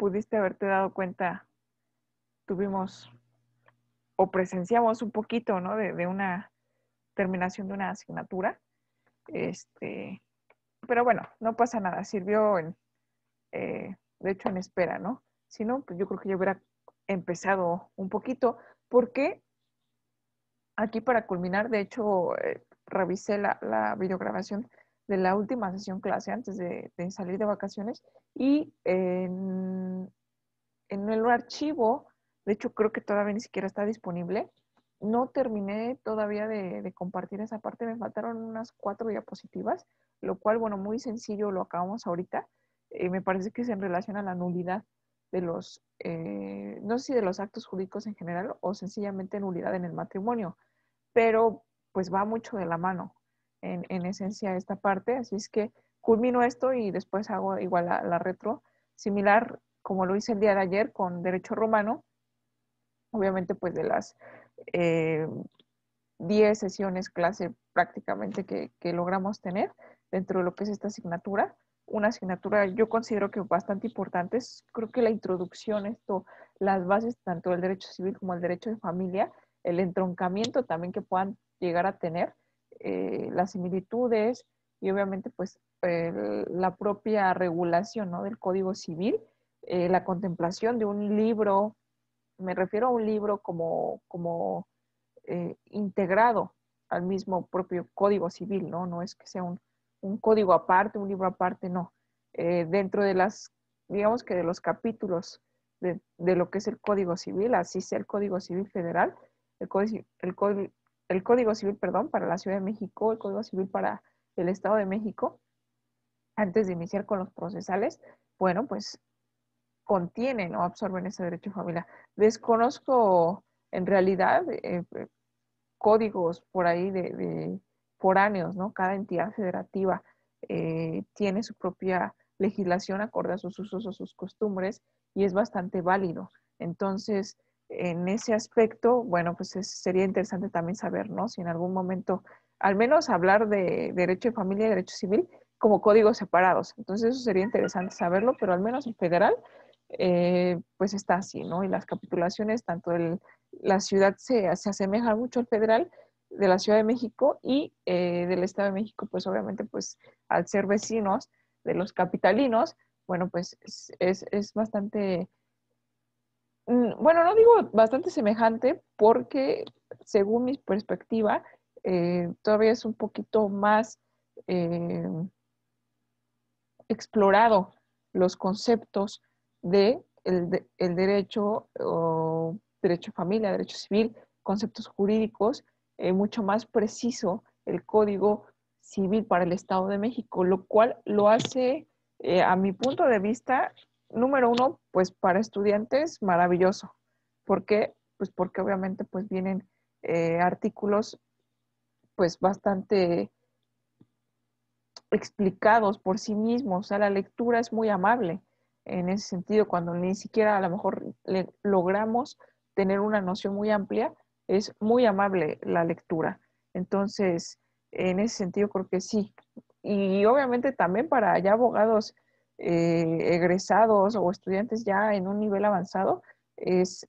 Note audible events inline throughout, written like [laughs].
pudiste haberte dado cuenta, tuvimos o presenciamos un poquito, ¿no? De, una terminación de una asignatura. Este, pero bueno, no pasa nada, sirvió en, eh, de hecho en espera, ¿no? Si no, pues yo creo que yo hubiera empezado un poquito, porque aquí para culminar, de hecho, eh, revisé la, la videograbación de la última sesión clase antes de, salir de vacaciones y en, el archivo, de hecho creo que todavía ni siquiera está disponible, no terminé todavía de, compartir esa parte, me faltaron unas cuatro diapositivas, lo cual, bueno, muy sencillo, lo acabamos ahorita, eh, me parece que es en relación a la nulidad de los, eh, no sé si de los actos jurídicos en general o sencillamente nulidad en el matrimonio, pero pues va mucho de la mano en, esencia esta parte. Así es que culmino esto y después hago igual la, la retro, similar como lo hice el día de ayer con Derecho Romano. Obviamente, pues de las 10 eh, sesiones clase prácticamente que, que logramos tener dentro de lo que es esta asignatura, una asignatura yo considero que bastante importante. Creo que la introducción, esto, las bases tanto del derecho civil como el derecho de familia, el entroncamiento también que puedan llegar a tener eh, las similitudes y obviamente pues la propia regulación del Código Civil, eh, la contemplación de un libro, me refiero a un libro como, como eh, integrado al mismo propio Código Civil, ¿no? No es que sea un, código aparte, un libro aparte, no. dentro de las, digamos que de los capítulos de, lo que es el Código Civil, así sea el Código Civil Federal, el, el, el Código Civil, perdón, para la Ciudad de México, el Código Civil para el Estado de México, antes de iniciar con los procesales, bueno, pues contienen o absorben ese derecho familiar. Desconozco en realidad eh, eh, códigos por ahí de, de, foráneos, ¿no? Cada entidad federativa eh, tiene su propia legislación acorde a sus usos o sus costumbres y es bastante válido. Entonces, en ese aspecto, bueno, pues sería interesante también saber, ¿no? Si en algún momento, al menos hablar de derecho de familia y derecho civil como códigos separados. Entonces eso sería interesante saberlo, pero al menos el federal, eh, pues está así, ¿no? Y las capitulaciones, tanto el, la ciudad se, se asemeja mucho al federal de la Ciudad de México y eh, del Estado de México, pues obviamente, pues al ser vecinos de los capitalinos, bueno, pues es bastante Mm, bueno, no digo bastante semejante porque según mi perspectiva, eh, todavía es un poquito más eh, explorado los conceptos de el, derecho o derecho a familia, derecho civil, conceptos jurídicos, eh, mucho más preciso el Código Civil para el Estado de México, lo cual lo hace, a mi punto de vista, número uno, pues para estudiantes, maravilloso. ¿Por qué? Pues porque obviamente pues vienen eh, artículos pues bastante explicados por sí mismos. O sea, la lectura es muy amable en ese sentido, cuando ni siquiera a lo mejor logramos tener una noción muy amplia, es muy amable la lectura. Entonces, en ese sentido creo que sí. Y obviamente también para ya abogados eh, egresados o estudiantes ya en un nivel avanzado es,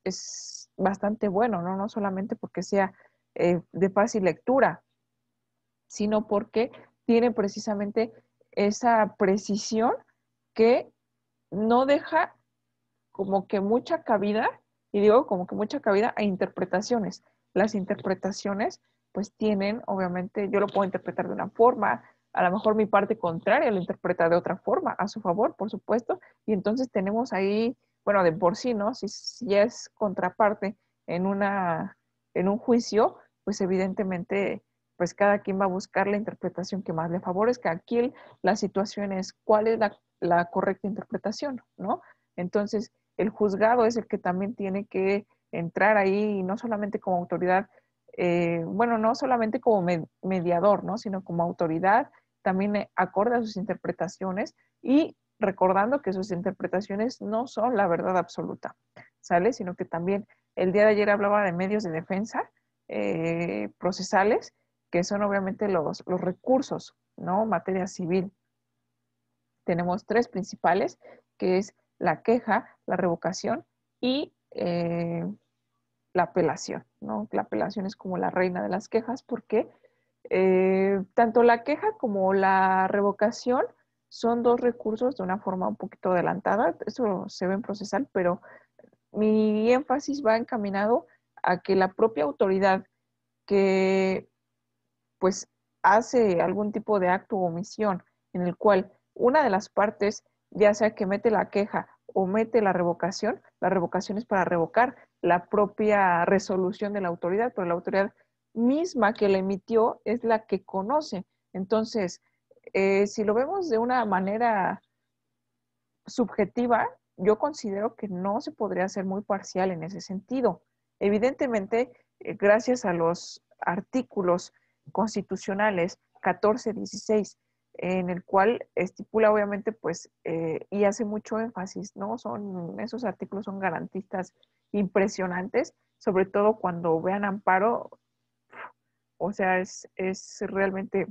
bastante bueno, ¿no? solamente porque sea eh, de fácil lectura, sino porque tiene precisamente esa precisión que no deja como que mucha cabida, y digo como que mucha cabida a interpretaciones. Las interpretaciones pues tienen, obviamente, yo lo puedo interpretar de una forma, a lo mejor mi parte contraria lo interpreta de otra forma, a su favor, por supuesto, y entonces tenemos ahí, bueno, de por sí, ¿no? Si, es contraparte en, en un juicio, pues evidentemente, pues cada quien va a buscar la interpretación que más le favorezca. Aquí la situación es cuál es la, correcta interpretación, ¿no? Entonces, el juzgado es el que también tiene que entrar ahí, no solamente como autoridad, eh, bueno, no solamente como mediador, ¿no? Sino como autoridad también eh, acorde a sus interpretaciones y recordando que sus interpretaciones no son la verdad absoluta, ¿sale? Sino que también el día de ayer hablaba de medios de defensa eh, procesales, que son obviamente los, recursos, ¿no? Materia civil. Tenemos tres principales, que es la queja, la revocación y eh, la apelación, ¿no? La apelación es como la reina de las quejas porque eh, tanto la queja como la revocación son dos recursos de una forma un poquito adelantada, eso se ve en procesal, pero mi énfasis va encaminado a que la propia autoridad que pues hace algún tipo de acto o omisión en el cual una de las partes, ya sea que mete la queja o mete la revocación, la revocación es para revocar la propia resolución de la autoridad, pero la autoridad misma que le emitió es la que conoce. Entonces, eh, si lo vemos de una manera subjetiva, yo considero que no se podría ser muy parcial en ese sentido. Evidentemente, eh, gracias a los artículos constitucionales 14, 16, en el cual estipula obviamente, pues, eh, y hace mucho énfasis, ¿no? Son, esos artículos son garantistas impresionantes, sobre todo cuando vean amparo o sea, es, realmente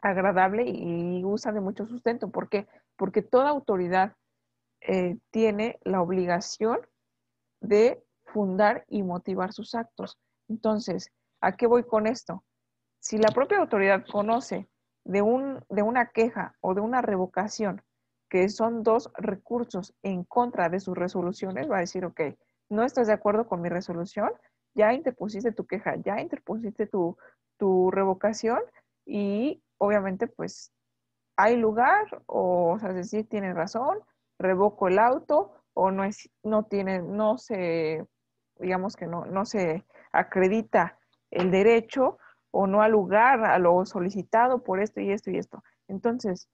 agradable y, usa de mucho sustento. ¿Por qué? Porque toda autoridad eh, tiene la obligación de fundar y motivar sus actos. Entonces, ¿a qué voy con esto? Si la propia autoridad conoce de, de una queja o de una revocación, que son dos recursos en contra de sus resoluciones, va a decir, ok, no estás de acuerdo con mi resolución, ya interpusiste tu queja, ya interpusiste tu, revocación y obviamente pues hay lugar o, o sea, es decir, tienen razón, revoco el auto o no es, no tiene, no se, digamos que no, no se acredita el derecho o no al lugar a lo solicitado por esto y esto y esto. Entonces,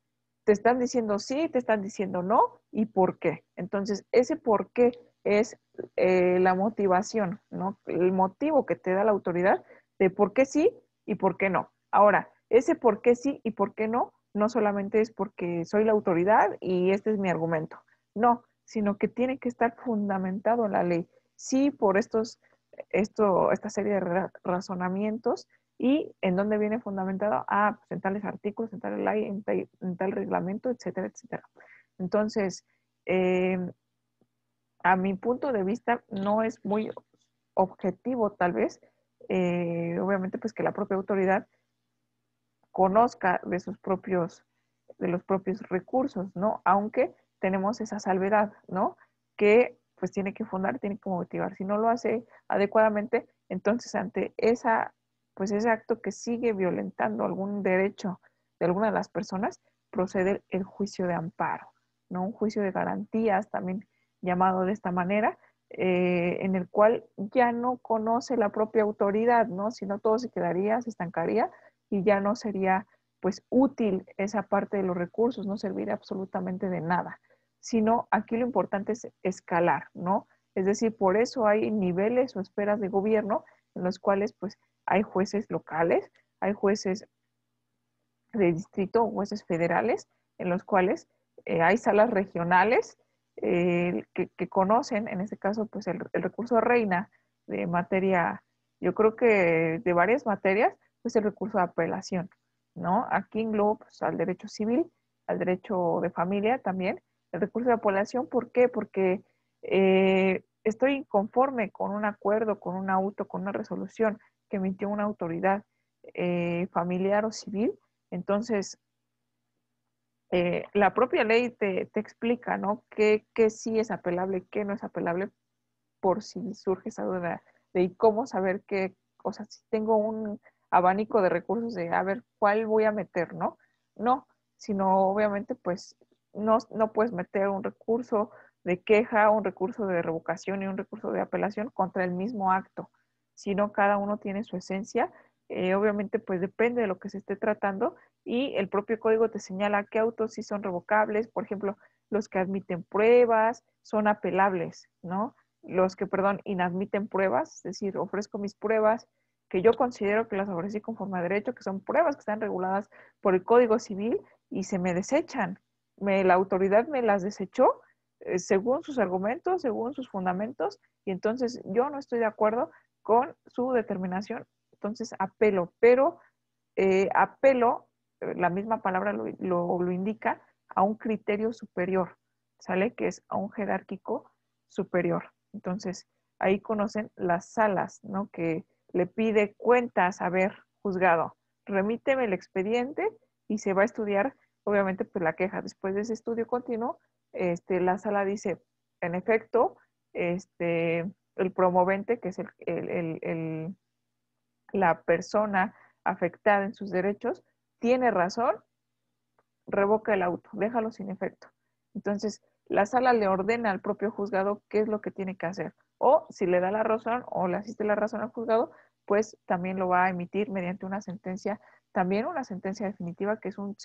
te están diciendo sí, te están diciendo no y por qué. Entonces, ese por qué es eh, la motivación, ¿no? El motivo que te da la autoridad de por qué sí y por qué no. Ahora, ese por qué sí y por qué no, no solamente es porque soy la autoridad y este es mi argumento. No, sino que tiene que estar fundamentado en la ley. Sí, por estos, esto, esta serie de razonamientos y en dónde viene fundamentado. Ah, pues en tales artículos, en tal ley, en, tal reglamento, etcétera, etcétera. Entonces, eh, a mi punto de vista, no es muy objetivo tal vez. Eh, obviamente, pues que la propia autoridad conozca de sus propios, de los propios recursos, ¿no? Aunque tenemos esa salvedad, ¿no? Que pues tiene que fundar, tiene que motivar. Si no lo hace adecuadamente, entonces ante esa, pues ese acto que sigue violentando algún derecho de alguna de las personas, procede el juicio de amparo, ¿no? Un juicio de garantías también llamado de esta manera, eh, en el cual ya no conoce la propia autoridad, ¿no? Sino todo se quedaría, se estancaría y ya no sería pues útil esa parte de los recursos, no serviría absolutamente de nada, sino aquí lo importante es escalar, ¿no? Es decir, por eso hay niveles o esferas de gobierno en los cuales pues hay jueces locales, hay jueces de distrito, jueces federales, en los cuales eh, hay salas regionales que, conocen, en este caso, pues el, recurso reina de materia, yo creo que de varias materias, pues el recurso de apelación, ¿no? Aquí engloba pues, al derecho civil, al derecho de familia también, el recurso de apelación, ¿por qué? Porque eh, estoy inconforme con un acuerdo, con un auto, con una resolución que emitió una autoridad eh, familiar o civil, entonces eh, la propia ley te, te explica, ¿no? ¿Qué, sí es apelable, qué no es apelable, por si surge esa duda de cómo saber qué, o sea, si tengo un abanico de recursos de a ver cuál voy a meter, ¿no? No, sino obviamente pues no, no puedes meter un recurso de queja, un recurso de revocación y un recurso de apelación contra el mismo acto, sino cada uno tiene su esencia eh, obviamente, pues depende de lo que se esté tratando y el propio código te señala qué autos sí son revocables, por ejemplo, los que admiten pruebas son apelables, ¿no? Los que, perdón, inadmiten pruebas, es decir, ofrezco mis pruebas que yo considero que las ofrecí conforme a derecho, que son pruebas que están reguladas por el Código Civil y se me desechan. la autoridad me las desechó eh, según sus argumentos, según sus fundamentos, y entonces yo no estoy de acuerdo con su determinación entonces apelo, pero eh, apelo, eh, la misma palabra lo, indica, a un criterio superior, ¿sale? Que es a un jerárquico superior. Entonces, ahí conocen las salas, ¿no? Que le pide cuentas a ver juzgado. Remíteme el expediente y se va a estudiar, obviamente, pues la queja. Después de ese estudio continuo, este, la sala dice, en efecto, este, el promovente, que es el, el, la persona afectada en sus derechos tiene razón, revoca el auto, déjalo sin efecto. Entonces, la sala le ordena al propio juzgado qué es lo que tiene que hacer. O si le da la razón o le asiste la razón al juzgado, pues también lo va a emitir mediante una sentencia, también una sentencia definitiva que es un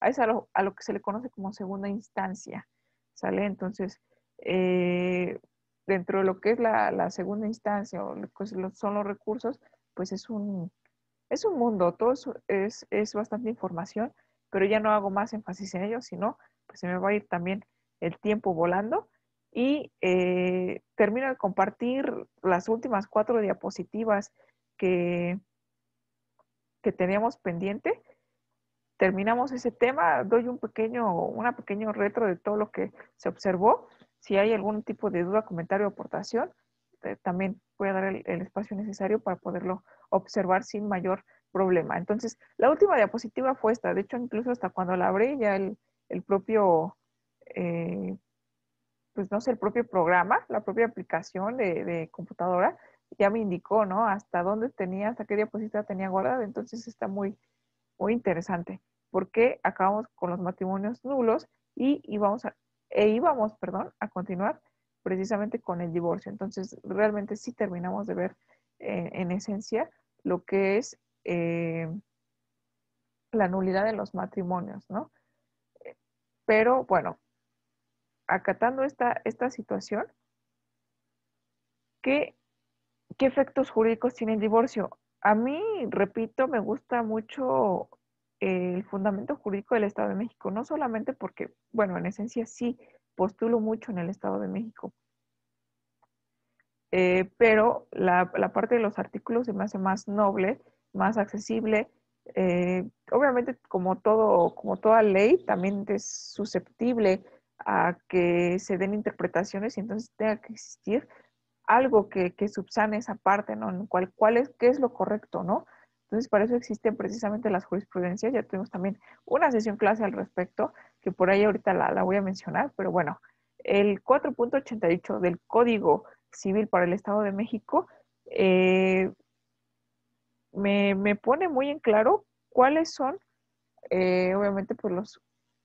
a lo, a lo que se le conoce como segunda instancia. ¿Sale? Entonces, eh, dentro de lo que es la, la segunda instancia o lo que son los recursos, pues es un, es un mundo, todo es, es bastante información, pero ya no hago más énfasis en ello, sino pues se me va a ir también el tiempo volando. Y eh, termino de compartir las últimas cuatro diapositivas que, que teníamos pendiente. Terminamos ese tema, doy un pequeño, una pequeño retro de todo lo que se observó. Si hay algún tipo de duda, comentario o aportación, este, también voy a dar el, espacio necesario para poderlo observar sin mayor problema. Entonces, la última diapositiva fue esta. De hecho, incluso hasta cuando la abrí, ya el, propio, eh, pues no sé, el propio programa, la propia aplicación de, computadora, ya me indicó, ¿no? Hasta dónde tenía, hasta qué diapositiva tenía guardada. Entonces, está muy, muy interesante porque acabamos con los matrimonios nulos y íbamos a, e íbamos, perdón, a continuar precisamente con el divorcio. Entonces, realmente sí terminamos de ver eh, en esencia lo que es eh, la nulidad de los matrimonios, ¿no? Eh, pero bueno, acatando esta, esta situación, ¿qué, ¿qué efectos jurídicos tiene el divorcio? A mí, repito, me gusta mucho el fundamento jurídico del Estado de México, no solamente porque, bueno, en esencia sí postulo mucho en el Estado de México. Eh, pero la, parte de los artículos se me hace más noble, más accesible. Eh, obviamente, como, todo, como toda ley, también es susceptible a que se den interpretaciones y entonces tenga que existir algo que, subsane esa parte, ¿no? cuál es, qué es lo correcto, ¿no? Entonces, para eso existen precisamente las jurisprudencias. Ya tuvimos también una sesión clase al respecto, que por ahí ahorita la, voy a mencionar, pero bueno, el 4.88 del Código Civil para el Estado de México eh, me, pone muy en claro cuáles son, eh, obviamente, por pues los,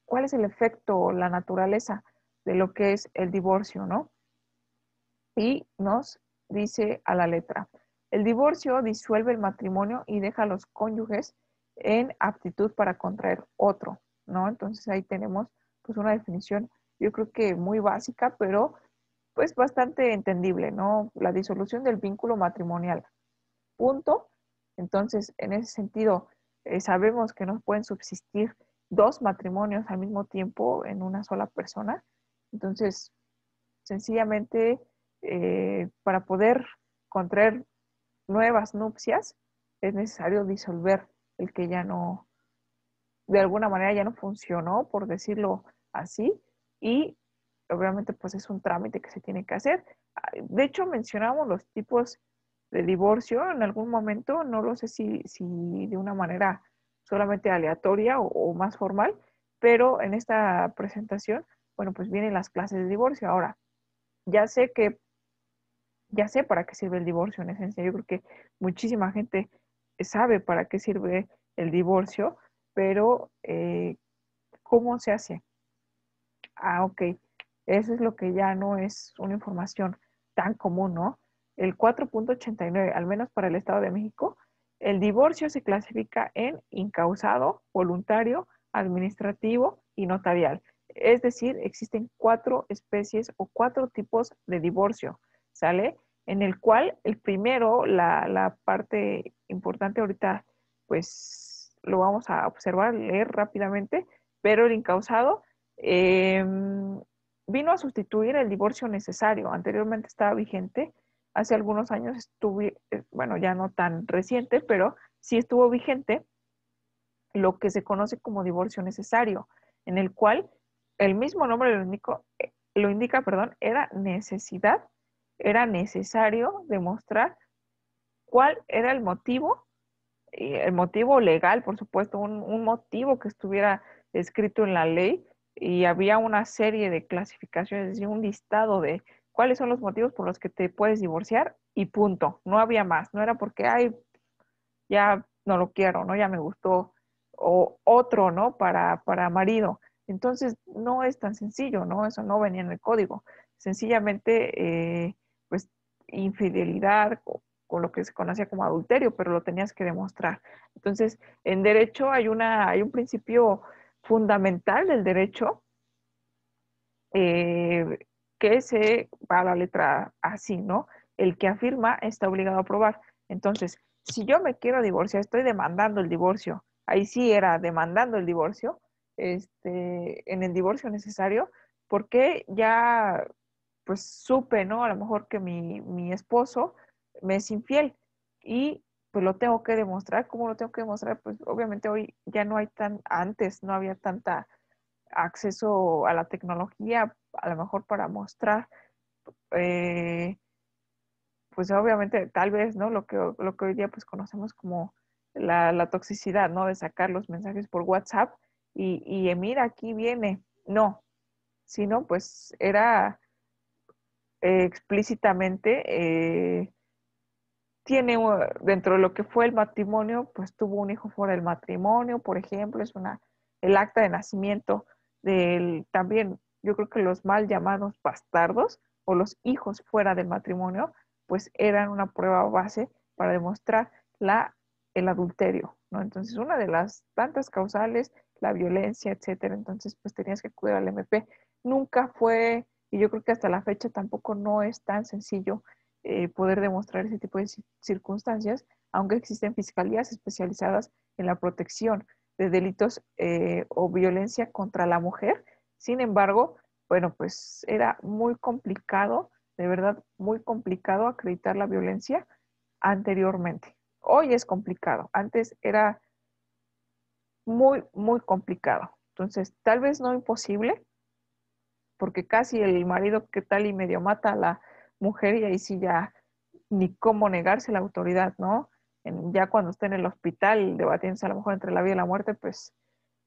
cuál es el efecto, o la naturaleza de lo que es el divorcio, ¿no? Y nos dice a la letra, el divorcio disuelve el matrimonio y deja a los cónyuges en aptitud para contraer otro, ¿no? Entonces ahí tenemos pues una definición, yo creo que muy básica, pero pues bastante entendible, ¿no? La disolución del vínculo matrimonial. Punto. Entonces, en ese sentido, eh, sabemos que no pueden subsistir dos matrimonios al mismo tiempo en una sola persona. Entonces, sencillamente, eh, para poder contraer nuevas nupcias, es necesario disolver el que ya no, de alguna manera ya no funcionó, por decirlo así, y obviamente pues es un trámite que se tiene que hacer. De hecho, mencionamos los tipos de divorcio en algún momento, no lo sé si, si de una manera solamente aleatoria o, o, más formal, pero en esta presentación, bueno, pues vienen las clases de divorcio. Ahora, ya sé que ya sé para qué sirve el divorcio en esencia. Yo creo que muchísima gente sabe para qué sirve el divorcio, pero eh, ¿cómo se hace? Ah, ok. Eso es lo que ya no es una información tan común, ¿no? El 4.89, al menos para el Estado de México, el divorcio se clasifica en incausado, voluntario, administrativo y notarial. Es decir, existen cuatro especies o cuatro tipos de divorcio. ¿sale? En el cual el primero, la, parte importante ahorita, pues lo vamos a observar, leer rápidamente, pero el incausado em, vino a sustituir el divorcio necesario. Anteriormente estaba vigente, hace algunos años estuve, eh, bueno, ya no tan reciente, pero sí estuvo vigente lo que se conoce como divorcio necesario, en el cual el mismo nombre lo, eh, lo indica, perdón, era necesidad era necesario demostrar cuál era el motivo, el motivo legal, por supuesto, un, motivo que estuviera escrito en la ley y había una serie de clasificaciones, y un listado de cuáles son los motivos por los que te puedes divorciar y punto, no había más, no era porque, ay, ya no lo quiero, ¿no? Ya me gustó, o otro, ¿no? Para, para marido. Entonces, no es tan sencillo, ¿no? Eso no venía en el código. Sencillamente eh, infidelidad con lo que se conocía como adulterio, pero lo tenías que demostrar. Entonces, en derecho hay, una, hay un principio fundamental del derecho eh, que se va a la letra así, ¿no? El que afirma está obligado a probar. Entonces, si yo me quiero divorciar, estoy demandando el divorcio. Ahí sí era demandando el divorcio, este, en el divorcio necesario, porque ya pues supe, ¿no? A lo mejor que mi, esposo me es infiel y pues lo tengo que demostrar. ¿Cómo lo tengo que demostrar? Pues obviamente hoy ya no hay tan, antes no había tanta acceso a la tecnología, a lo mejor para mostrar, eh, pues obviamente tal vez, ¿no? Lo que, lo que hoy día pues conocemos como la, la toxicidad, ¿no? De sacar los mensajes por WhatsApp y, y eh, mira, aquí viene. No, sino pues era eh, explícitamente eh, tiene dentro de lo que fue el matrimonio, pues tuvo un hijo fuera del matrimonio, por ejemplo, es una el acta de nacimiento del también yo creo que los mal llamados bastardos o los hijos fuera del matrimonio, pues eran una prueba base para demostrar la el adulterio, ¿no? Entonces, una de las tantas causales, la violencia, etcétera. Entonces, pues tenías que acudir al MP. Nunca fue y yo creo que hasta la fecha tampoco no es tan sencillo eh, poder demostrar ese tipo de circunstancias, aunque existen fiscalías especializadas en la protección de delitos eh, o violencia contra la mujer. Sin embargo, bueno, pues era muy complicado, de verdad muy complicado acreditar la violencia anteriormente. Hoy es complicado, antes era muy, muy complicado. Entonces, tal vez no imposible, porque casi el marido que tal y medio mata a la mujer y ahí sí ya ni cómo negarse la autoridad, ¿no? ya cuando está en el hospital debatiéndose a lo mejor entre la vida y la muerte, pues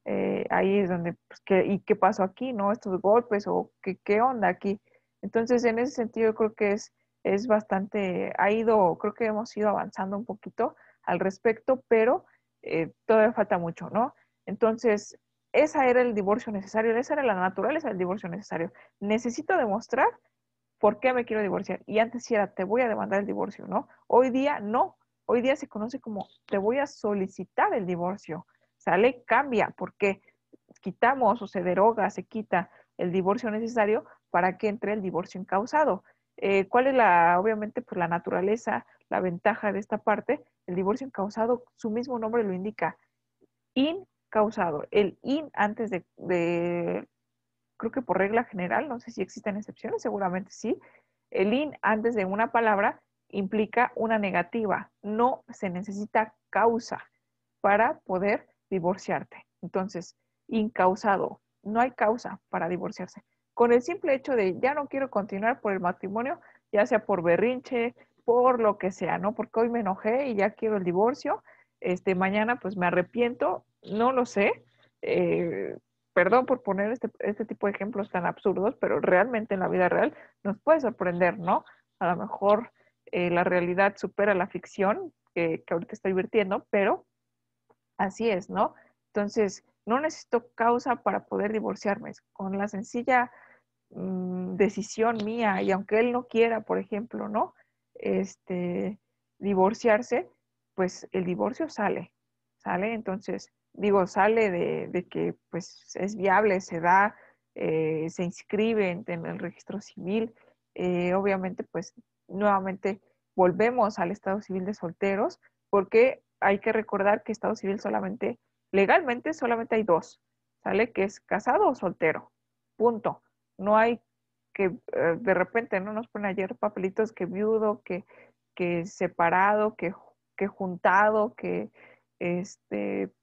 eh, ahí es donde, pues, ¿y qué pasó aquí, no? Estos golpes o qué, qué onda aquí. Entonces, en ese sentido, yo creo que es, es bastante, ha ido, creo que hemos ido avanzando un poquito al respecto, pero eh, todavía falta mucho, ¿no? Entonces, esa era el divorcio necesario, esa era la naturaleza del divorcio necesario. Necesito demostrar por qué me quiero divorciar. Y antes sí era, te voy a demandar el divorcio, ¿no? Hoy día no. Hoy día se conoce como, te voy a solicitar el divorcio. Sale, cambia, porque quitamos o se deroga, se quita el divorcio necesario para que entre el divorcio encausado. Eh, ¿Cuál es la, obviamente, pues la naturaleza, la ventaja de esta parte? El divorcio encausado, su mismo nombre lo indica, in causado. El in antes de, creo que por regla general, no sé si existen excepciones, seguramente sí, el in antes de una palabra implica una negativa. No se necesita causa para poder divorciarte. Entonces, incausado, no hay causa para divorciarse. Con el simple hecho de ya no quiero continuar por el matrimonio, ya sea por berrinche, por lo que sea, ¿no? Porque hoy me enojé y ya quiero el divorcio, este, mañana pues me arrepiento no lo sé. Eh, perdón por poner este, este, tipo de ejemplos tan absurdos, pero realmente en la vida real nos puede sorprender, ¿no? A lo mejor eh, la realidad supera la ficción que, ahorita está divirtiendo, pero así es, ¿no? Entonces, no necesito causa para poder divorciarme. Con la sencilla mm, decisión mía, y aunque él no quiera, por ejemplo, ¿no? Este, divorciarse, pues el divorcio sale, ¿sale? Entonces, digo, sale de, que pues es viable, se da, eh, se inscribe en, el registro civil. Eh, obviamente, pues nuevamente volvemos al estado civil de solteros, porque hay que recordar que estado civil solamente, legalmente solamente hay dos, ¿sale? Que es casado o soltero, punto. No hay que eh, de repente no nos ponen ayer papelitos que viudo, que, que separado, que, que juntado, que este,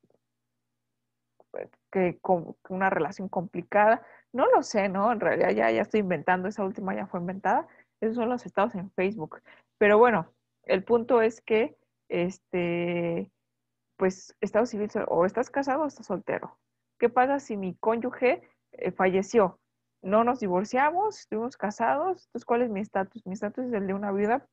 que con una relación complicada, no lo sé, ¿no? En realidad ya, ya estoy inventando, esa última ya fue inventada, esos son los estados en Facebook. Pero bueno, el punto es que, este, pues, estado civil, o estás casado o estás soltero. ¿Qué pasa si mi cónyuge eh, falleció? No nos divorciamos, estuvimos casados, entonces, ¿cuál es mi estatus? Mi estatus es el de una viuda.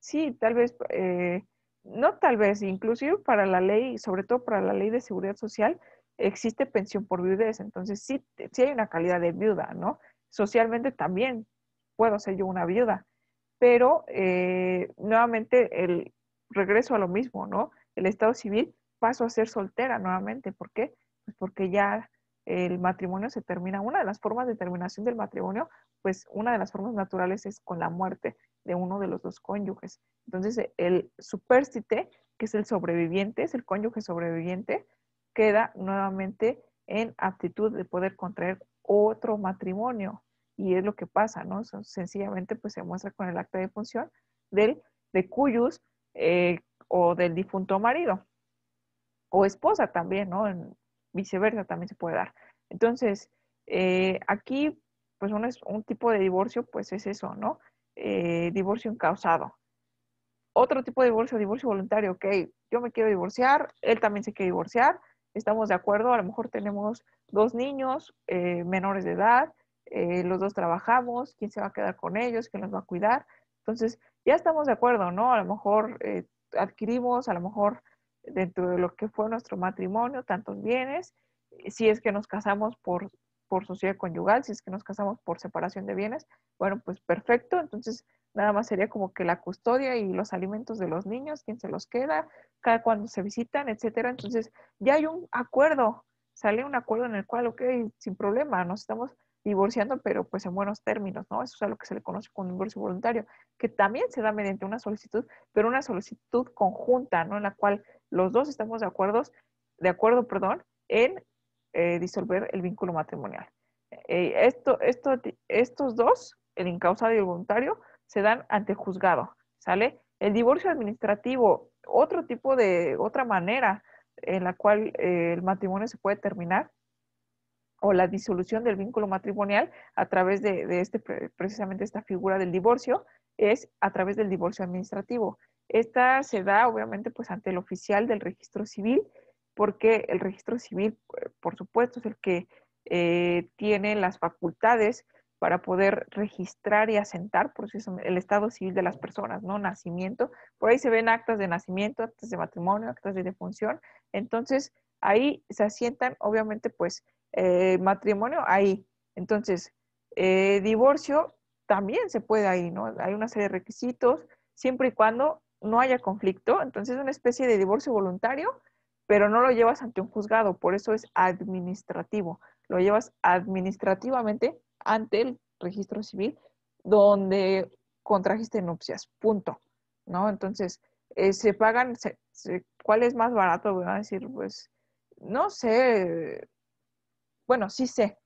Sí, tal vez, eh, no tal vez, inclusive para la ley, sobre todo para la ley de seguridad social, existe pensión por viudez, entonces sí, sí hay una calidad de viuda, ¿no? Socialmente también puedo ser yo una viuda, pero eh, nuevamente el regreso a lo mismo, ¿no? El Estado civil pasó a ser soltera nuevamente, ¿por qué? Pues porque ya el matrimonio se termina. Una de las formas de terminación del matrimonio, pues una de las formas naturales es con la muerte de uno de los dos cónyuges. Entonces, el supérstite, que es el sobreviviente, es el cónyuge sobreviviente, queda nuevamente en aptitud de poder contraer otro matrimonio. Y es lo que pasa, ¿no? sencillamente pues se muestra con el acta de función del, de cuyos eh, o del difunto marido o esposa también, ¿no? viceversa también se puede dar. Entonces, eh, aquí pues un, un, tipo de divorcio pues es eso, ¿no? Eh, divorcio encausado. Otro tipo de divorcio, divorcio voluntario, ok, yo me quiero divorciar, él también se quiere divorciar, estamos de acuerdo, a lo mejor tenemos dos niños eh, menores de edad, eh, los dos trabajamos, quién se va a quedar con ellos, quién los va a cuidar. Entonces, ya estamos de acuerdo, ¿no? A lo mejor eh, adquirimos, a lo mejor dentro de lo que fue nuestro matrimonio, tantos bienes, si es que nos casamos por, por sociedad conyugal, si es que nos casamos por separación de bienes, bueno, pues perfecto, entonces Nada más sería como que la custodia y los alimentos de los niños, quién se los queda, cada cuando se visitan, etcétera. Entonces, ya hay un acuerdo, sale un acuerdo en el cual, ok, sin problema, nos estamos divorciando, pero pues en buenos términos, ¿no? Eso es a lo que se le conoce como divorcio voluntario, que también se da mediante una solicitud, pero una solicitud conjunta, ¿no? En la cual los dos estamos de acuerdo, de acuerdo, perdón, en eh, disolver el vínculo matrimonial. Eh, esto, esto, estos dos, el incausado y el voluntario, se dan ante juzgado, ¿sale? El divorcio administrativo, otro tipo de, otra manera en la cual eh, el matrimonio se puede terminar o la disolución del vínculo matrimonial a través de, este, precisamente esta figura del divorcio, es a través del divorcio administrativo. Esta se da obviamente pues ante el oficial del registro civil, porque el registro civil, eh, por supuesto, es el que eh, tiene las facultades para poder registrar y asentar por eso el estado civil de las personas, ¿no? Nacimiento. Por ahí se ven actas de nacimiento, actas de matrimonio, actas de defunción. Entonces, ahí se asientan, obviamente, pues, eh, matrimonio ahí. Entonces, eh, divorcio también se puede ahí, ¿no? Hay una serie de requisitos, siempre y cuando no haya conflicto. Entonces, es una especie de divorcio voluntario, pero no lo llevas ante un juzgado, por eso es administrativo. Lo llevas administrativamente ante el registro civil donde contrajiste nupcias, punto, ¿no? Entonces, eh, se pagan, ¿cuál es más barato? Voy a decir, pues, no sé, bueno, sí sé,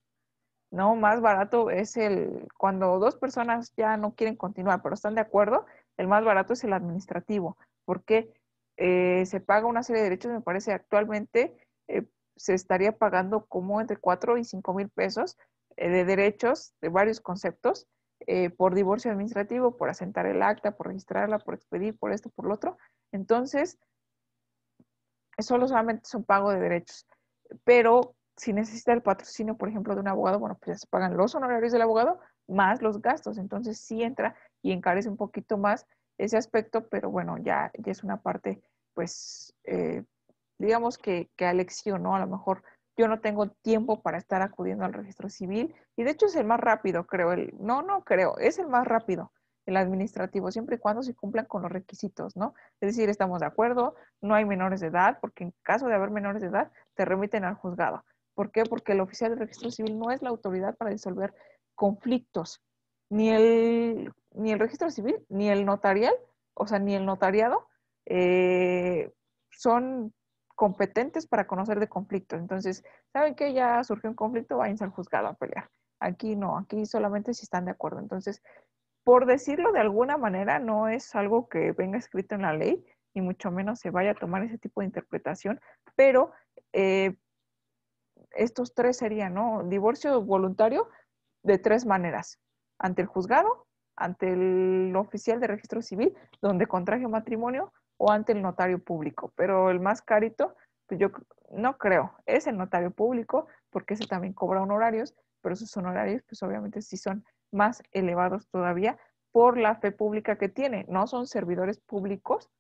¿no? Más barato es el, cuando dos personas ya no quieren continuar, pero están de acuerdo, el más barato es el administrativo, porque eh, se paga una serie de derechos, me parece actualmente eh, se estaría pagando como entre 4 y cinco mil pesos eh, de derechos, de varios conceptos, eh, por divorcio administrativo, por asentar el acta, por registrarla, por expedir, por esto, por lo otro. Entonces, solo solamente es un pago de derechos. Pero si necesita el patrocinio, por ejemplo, de un abogado, bueno, pues ya se pagan los honorarios del abogado más los gastos. Entonces, sí entra y encarece un poquito más ese aspecto, pero bueno, ya, es una parte, pues, eh, digamos que, que a elección, ¿no? A lo mejor yo no tengo tiempo para estar acudiendo al registro civil y de hecho es el más rápido, creo, el, no, no creo, es el más rápido el administrativo, siempre y cuando se cumplan con los requisitos, ¿no? Es decir, estamos de acuerdo, no hay menores de edad, porque en caso de haber menores de edad, te remiten al juzgado. ¿Por qué? Porque el oficial de registro civil no es la autoridad para disolver conflictos, ni el, ni el registro civil, ni el notarial, o sea, ni el notariado, eh, son competentes para conocer de conflictos. Entonces, ¿saben que ya surgió un conflicto? a al juzgado a pelear. Aquí no, aquí solamente si están de acuerdo. Entonces, por decirlo de alguna manera, no es algo que venga escrito en la ley, y mucho menos se vaya a tomar ese tipo de interpretación, pero eh, estos tres serían, ¿no? Divorcio voluntario de tres maneras, ante el juzgado, ante el oficial de registro civil, donde contraje matrimonio, ante el notario público, pero el más carito, pues yo no creo, es el notario público, porque ese también cobra honorarios, pero esos honorarios, pues obviamente sí son más elevados todavía por la fe pública que tiene. No son servidores públicos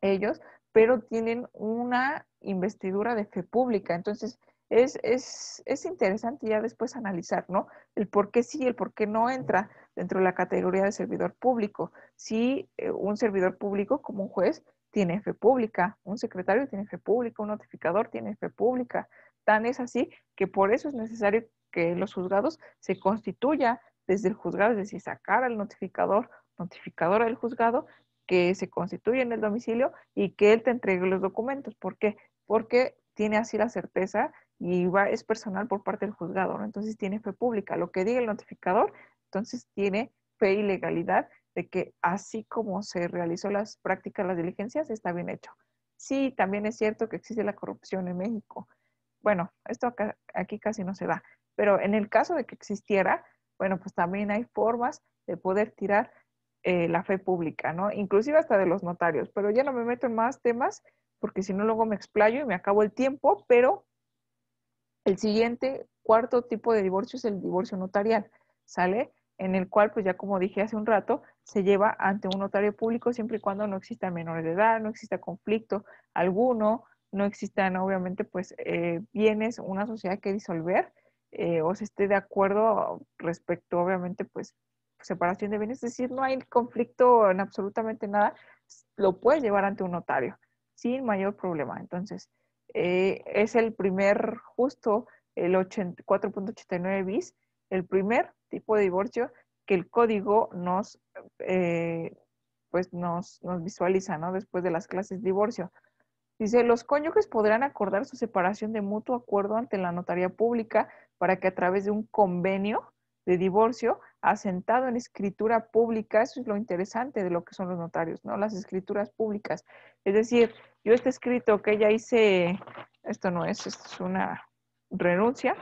ellos, pero tienen una investidura de fe pública. Entonces, es, interesante ya después analizar, ¿no? El por qué sí, el por qué no entra dentro de la categoría de servidor público. Si eh, un servidor público, como un juez, tiene fe pública, un secretario tiene fe pública, un notificador tiene fe pública. Tan es así que por eso es necesario que los juzgados se constituya desde el juzgado, es decir, sacar al notificador, notificador del juzgado, que se constituya en el domicilio y que él te entregue los documentos. ¿Por qué? Porque tiene así la certeza y va, es personal por parte del juzgado, ¿no? Entonces tiene fe pública. Lo que diga el notificador, entonces tiene fe y legalidad de que así como se realizó las prácticas, las diligencias, está bien hecho. Sí, también es cierto que existe la corrupción en México. Bueno, esto acá, aquí casi no se da, pero en el caso de que existiera, bueno, pues también hay formas de poder tirar eh, la fe pública, ¿no? Inclusive hasta de los notarios, pero ya no me meto en más temas porque si no luego me explayo y me acabo el tiempo, pero el siguiente, cuarto tipo de divorcio es el divorcio notarial, ¿sale? En el cual, pues ya como dije hace un rato, se lleva ante un notario público siempre y cuando no exista menores de edad, no exista conflicto alguno, no existan obviamente pues eh, bienes, una sociedad que disolver eh, o se esté de acuerdo respecto obviamente pues separación de bienes, es decir, no hay conflicto en absolutamente nada, lo puedes llevar ante un notario sin mayor problema. Entonces, eh, es el primer, justo el 4.89 bis, el primer tipo de divorcio que el código nos, eh, pues nos, visualiza, Después de las clases de divorcio. Dice, los cónyuges podrán acordar su separación de mutuo acuerdo ante la notaría pública para que a través de un convenio de divorcio asentado en escritura pública, eso es lo interesante de lo que son los notarios, ¿no? Las escrituras públicas. Es decir, yo este escrito que ya hice, esto no es, esto es una renuncia,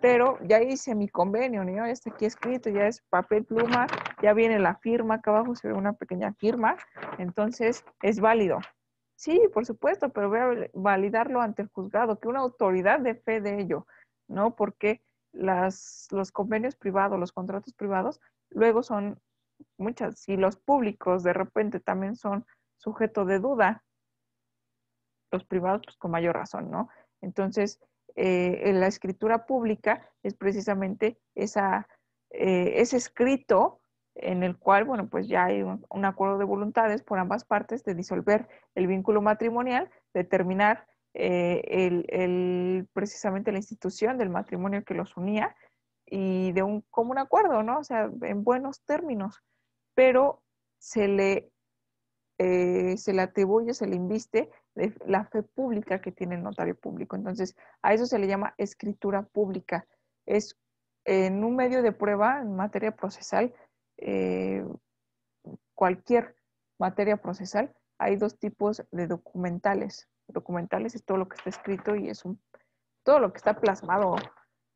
pero ya hice mi convenio, ¿no? Ya está aquí escrito, ya es papel pluma, ya viene la firma, acá abajo se ve una pequeña firma, entonces es válido. Sí, por supuesto, pero voy a validarlo ante el juzgado, que una autoridad de fe de ello, ¿no? Porque las, los convenios privados, los contratos privados, luego son muchas y los públicos de repente también son sujeto de duda. Los privados, pues con mayor razón, ¿no? Entonces, eh, en la escritura pública es precisamente esa, eh, ese escrito en el cual, bueno, pues ya hay un, un, acuerdo de voluntades por ambas partes de disolver el vínculo matrimonial, determinar eh, el, precisamente la institución del matrimonio que los unía y de un común acuerdo, ¿no? O sea, en buenos términos, pero se le, eh, se atribuye, se le inviste de la fe pública que tiene el notario público. Entonces, a eso se le llama escritura pública. Es en un medio de prueba en materia procesal, eh, cualquier materia procesal, hay dos tipos de documentales, documentales es todo lo que está escrito y es un, todo lo que está plasmado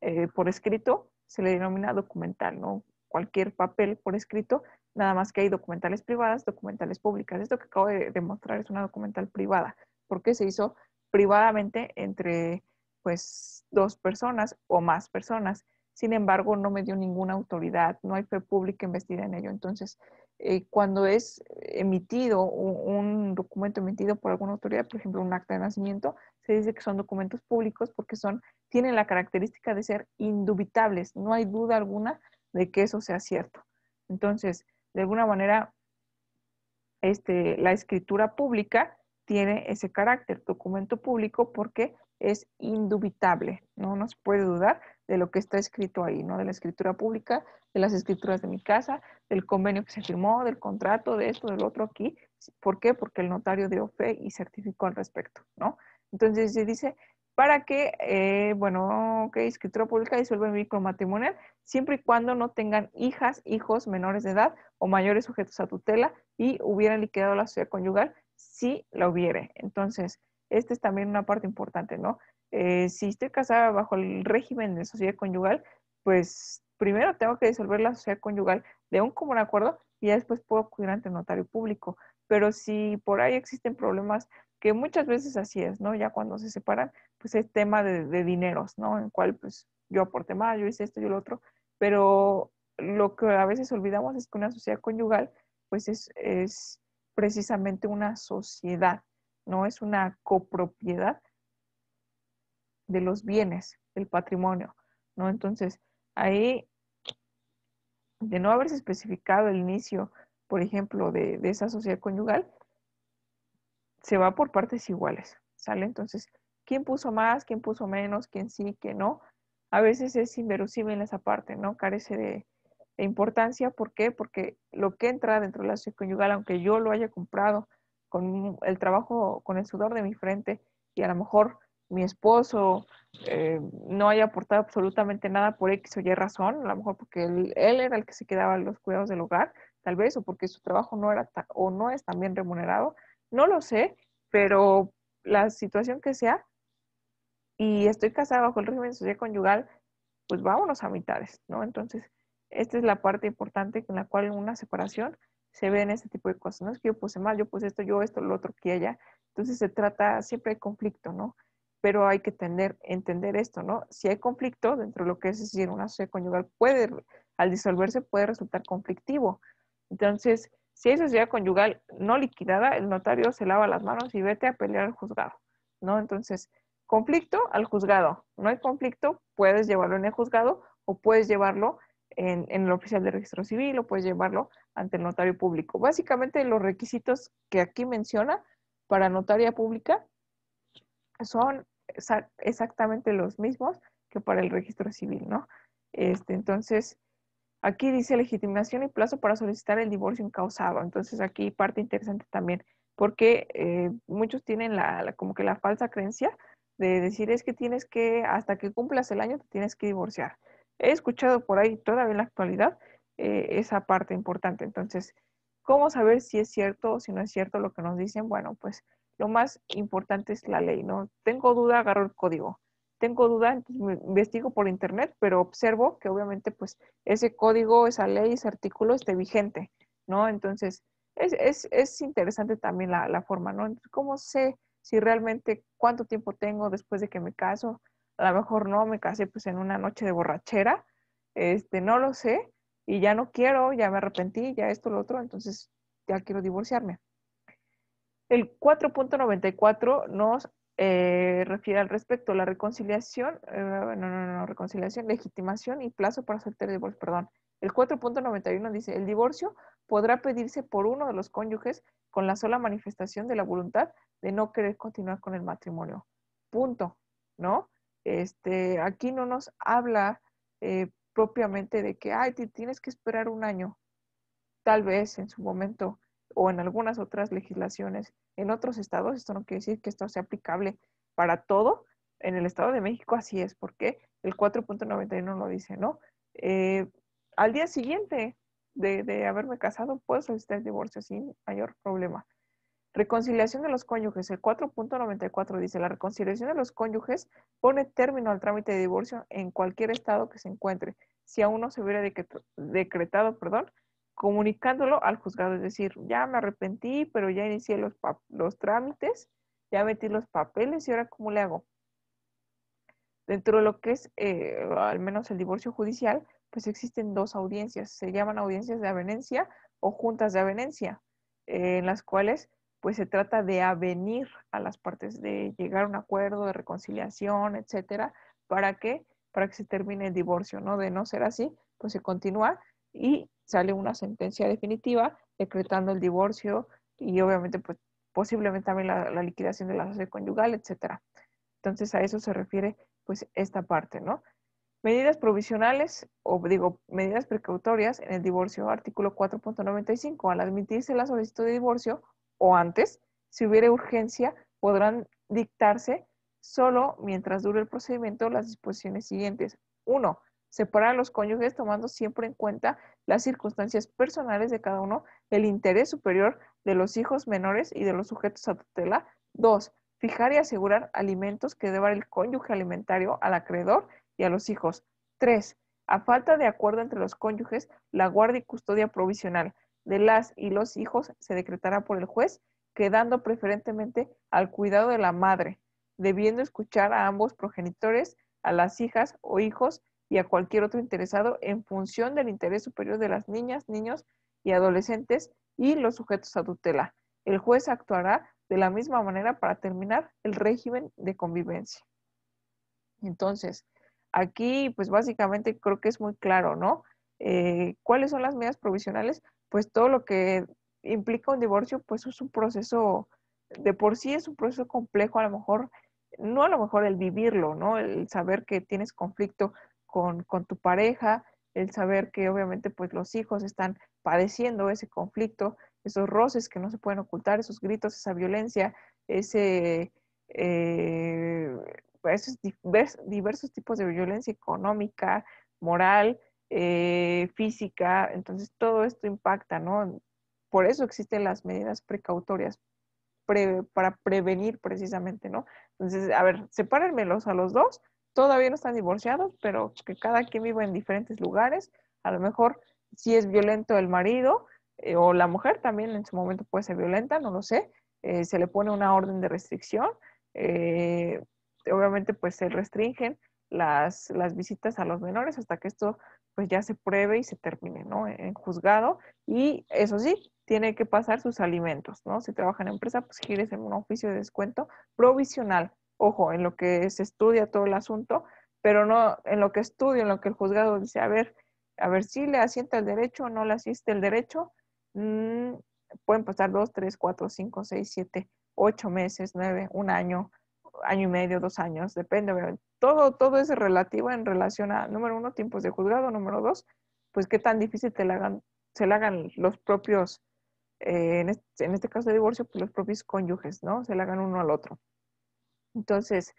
eh, por escrito se le denomina documental, ¿no? Cualquier papel por escrito, nada más que hay documentales privadas, documentales públicas. Esto que acabo de demostrar es una documental privada, porque se hizo privadamente entre pues dos personas o más personas. Sin embargo, no me dio ninguna autoridad, no hay fe pública investida en ello. Entonces, eh, cuando es emitido un, documento emitido por alguna autoridad, por ejemplo, un acta de nacimiento, se dice que son documentos públicos porque son, tienen la característica de ser indubitables. No hay duda alguna de que eso sea cierto. Entonces, de alguna manera, este, la escritura pública tiene ese carácter, documento público, porque es indubitable, no nos puede dudar de lo que está escrito ahí, ¿no? De la escritura pública, de las escrituras de mi casa, del convenio que se firmó, del contrato, de esto, del otro aquí. ¿Por qué? Porque el notario dio fe y certificó al respecto, ¿no? Entonces se dice, para que, eh, bueno, ok, escritura pública disuelve mi vínculo matrimonial siempre y cuando no tengan hijas, hijos menores de edad o mayores sujetos a tutela y hubieran liquidado la sociedad conyugal si la hubiere. Entonces, esta es también una parte importante, ¿no? Eh, si estoy casada bajo el régimen de sociedad conyugal, pues primero tengo que disolver la sociedad conyugal de un común acuerdo y ya después puedo acudir ante notario público. Pero si por ahí existen problemas, que muchas veces así es, ¿no? Ya cuando se separan, pues es tema de, dineros, ¿no? En cual pues yo aporté más, yo hice esto, yo lo otro, pero lo que a veces olvidamos es que una sociedad conyugal, pues es, es precisamente una sociedad, ¿no? Es una copropiedad de los bienes, del patrimonio, ¿no? Entonces, ahí, de no haberse especificado el inicio, por ejemplo, de, esa sociedad conyugal, se va por partes iguales, ¿sale? Entonces, ¿quién puso más? ¿Quién puso menos? ¿Quién sí? ¿Quién no? A veces es inverosímil esa parte, ¿no? Carece de, de importancia. ¿Por qué? Porque lo que entra dentro de la sociedad conyugal, aunque yo lo haya comprado con el trabajo, con el sudor de mi frente y a lo mejor mi esposo eh, no haya aportado absolutamente nada por X o Y razón, a lo mejor porque él, era el que se quedaba en los cuidados del hogar, tal vez, o porque su trabajo no era o no es tan bien remunerado, no lo sé, pero la situación que sea, y estoy casada bajo el régimen social conyugal, pues vámonos a mitades, ¿no? Entonces, esta es la parte importante con la cual una separación se ve en este tipo de cosas. No es que yo puse mal, yo puse esto, yo esto, lo otro que ella. Entonces se trata, siempre de conflicto, ¿no? pero hay que tener, entender esto, ¿no? Si hay conflicto dentro de lo que es decir una sociedad conyugal, puede, al disolverse, puede resultar conflictivo. Entonces, si hay sociedad conyugal no liquidada, el notario se lava las manos y vete a pelear al juzgado, ¿no? Entonces, conflicto al juzgado. No hay conflicto, puedes llevarlo en el juzgado o puedes llevarlo en, en, el oficial de registro civil o puedes llevarlo ante el notario público. Básicamente los requisitos que aquí menciona para notaria pública son exactamente los mismos que para el registro civil, ¿no? Este, entonces, aquí dice legitimación y plazo para solicitar el divorcio incausado. Entonces, aquí parte interesante también, porque eh, muchos tienen la, como que la falsa creencia de decir es que tienes que, hasta que cumplas el año, te tienes que divorciar. He escuchado por ahí todavía en la actualidad eh, esa parte importante. Entonces, ¿cómo saber si es cierto o si no es cierto lo que nos dicen? Bueno, pues lo más importante es la ley, ¿no? Tengo duda, agarro el código. Tengo duda, investigo por internet, pero observo que obviamente pues ese código, esa ley, ese artículo esté vigente, ¿no? Entonces es, es, es interesante también la, forma, ¿no? Entonces, ¿cómo sé si realmente cuánto tiempo tengo después de que me caso? A lo mejor no, me casé pues en una noche de borrachera, este, no lo sé, y ya no quiero, ya me arrepentí, ya esto, lo otro, entonces ya quiero divorciarme. El 4.94 nos eh, refiere al respecto la reconciliación, eh, no, no, no, reconciliación, legitimación y plazo para aceptar el divorcio, perdón. El 4.91 dice, el divorcio podrá pedirse por uno de los cónyuges con la sola manifestación de la voluntad de no querer continuar con el matrimonio. Punto, ¿no? Este, aquí no nos habla eh, propiamente de que, ay, tienes que esperar un año. Tal vez en su momento o en algunas otras legislaciones en otros estados, esto no quiere decir que esto sea aplicable para todo. En el Estado de México así es, porque el 4.91 lo dice, ¿no? Eh, al día siguiente de, de, haberme casado, puedo solicitar el este divorcio sin mayor problema. Reconciliación de los cónyuges. El 4.94 dice, la reconciliación de los cónyuges pone término al trámite de divorcio en cualquier estado que se encuentre, si aún no se hubiera decretado, perdón, comunicándolo al juzgado, es decir, ya me arrepentí, pero ya inicié los, trámites, ya metí los papeles y ahora cómo le hago. Dentro de lo que es, eh, al menos el divorcio judicial, pues existen dos audiencias, se llaman audiencias de avenencia o juntas de avenencia, en las cuales pues se trata de avenir a las partes, de llegar a un acuerdo, de reconciliación, etcétera, para que para que se termine el divorcio, ¿no? De no ser así, pues se continúa y sale una sentencia definitiva decretando el divorcio y obviamente pues posiblemente también la, liquidación de la sociedad conyugal, etcétera. Entonces a eso se refiere pues esta parte, ¿no? Medidas provisionales o digo medidas precautorias en el divorcio, artículo 4.95. Al admitirse la solicitud de divorcio o antes, si hubiera urgencia, podrán dictarse solo mientras dure el procedimiento las disposiciones siguientes. 1. Separar a los cónyuges tomando siempre en cuenta las circunstancias personales de cada uno, el interés superior de los hijos menores y de los sujetos a tutela. Dos, Fijar y asegurar alimentos que deba el cónyuge alimentario al acreedor y a los hijos. Tres, A falta de acuerdo entre los cónyuges, la guardia y custodia provisional de las y los hijos se decretará por el juez, quedando preferentemente al cuidado de la madre, debiendo escuchar a ambos progenitores, a las hijas o hijos y a cualquier otro interesado en función del interés superior de las niñas, niños y adolescentes y los sujetos a tutela. El juez actuará de la misma manera para terminar el régimen de convivencia. Entonces, aquí pues básicamente creo que es muy claro, ¿no? Eh, ¿Cuáles son las medidas provisionales? Pues todo lo que implica un divorcio, pues es un proceso, de por sí es un proceso complejo, a lo mejor, no a lo mejor el vivirlo, ¿no? El saber que tienes conflicto, con, con tu pareja, el saber que obviamente pues los hijos están padeciendo ese conflicto, esos roces que no se pueden ocultar, esos gritos, esa violencia, ese, eh, esos diversos tipos de violencia económica, moral, eh, física, entonces todo esto impacta, ¿no? Por eso existen las medidas precautorias para prevenir precisamente, ¿no? Entonces, a ver, sepárenmelos a los dos todavía no están divorciados, pero que cada quien vive en diferentes lugares. A lo mejor si es violento el marido eh, o la mujer también en su momento puede ser violenta, no lo sé. Eh, se le pone una orden de restricción. Eh, obviamente pues se restringen las, las visitas a los menores hasta que esto pues ya se pruebe y se termine, ¿no? En, juzgado. Y eso sí, tiene que pasar sus alimentos, ¿no? Si trabaja en empresa, pues gires en un oficio de descuento provisional, ojo, en lo que se estudia todo el asunto, pero no en lo que estudio, en lo que el juzgado dice, a ver, a ver si le asienta el derecho o no le asiste el derecho, mm, pueden pasar dos, tres, cuatro, cinco, seis, siete, ocho meses, nueve, un año, año y medio, dos años, depende. todo, todo es relativo en relación a, número uno, tiempos de juzgado, número dos, pues qué tan difícil te hagan, se le hagan los propios, eh, en, este, caso de divorcio, pues los propios cónyuges, ¿no? Se le hagan uno al otro. Entonces,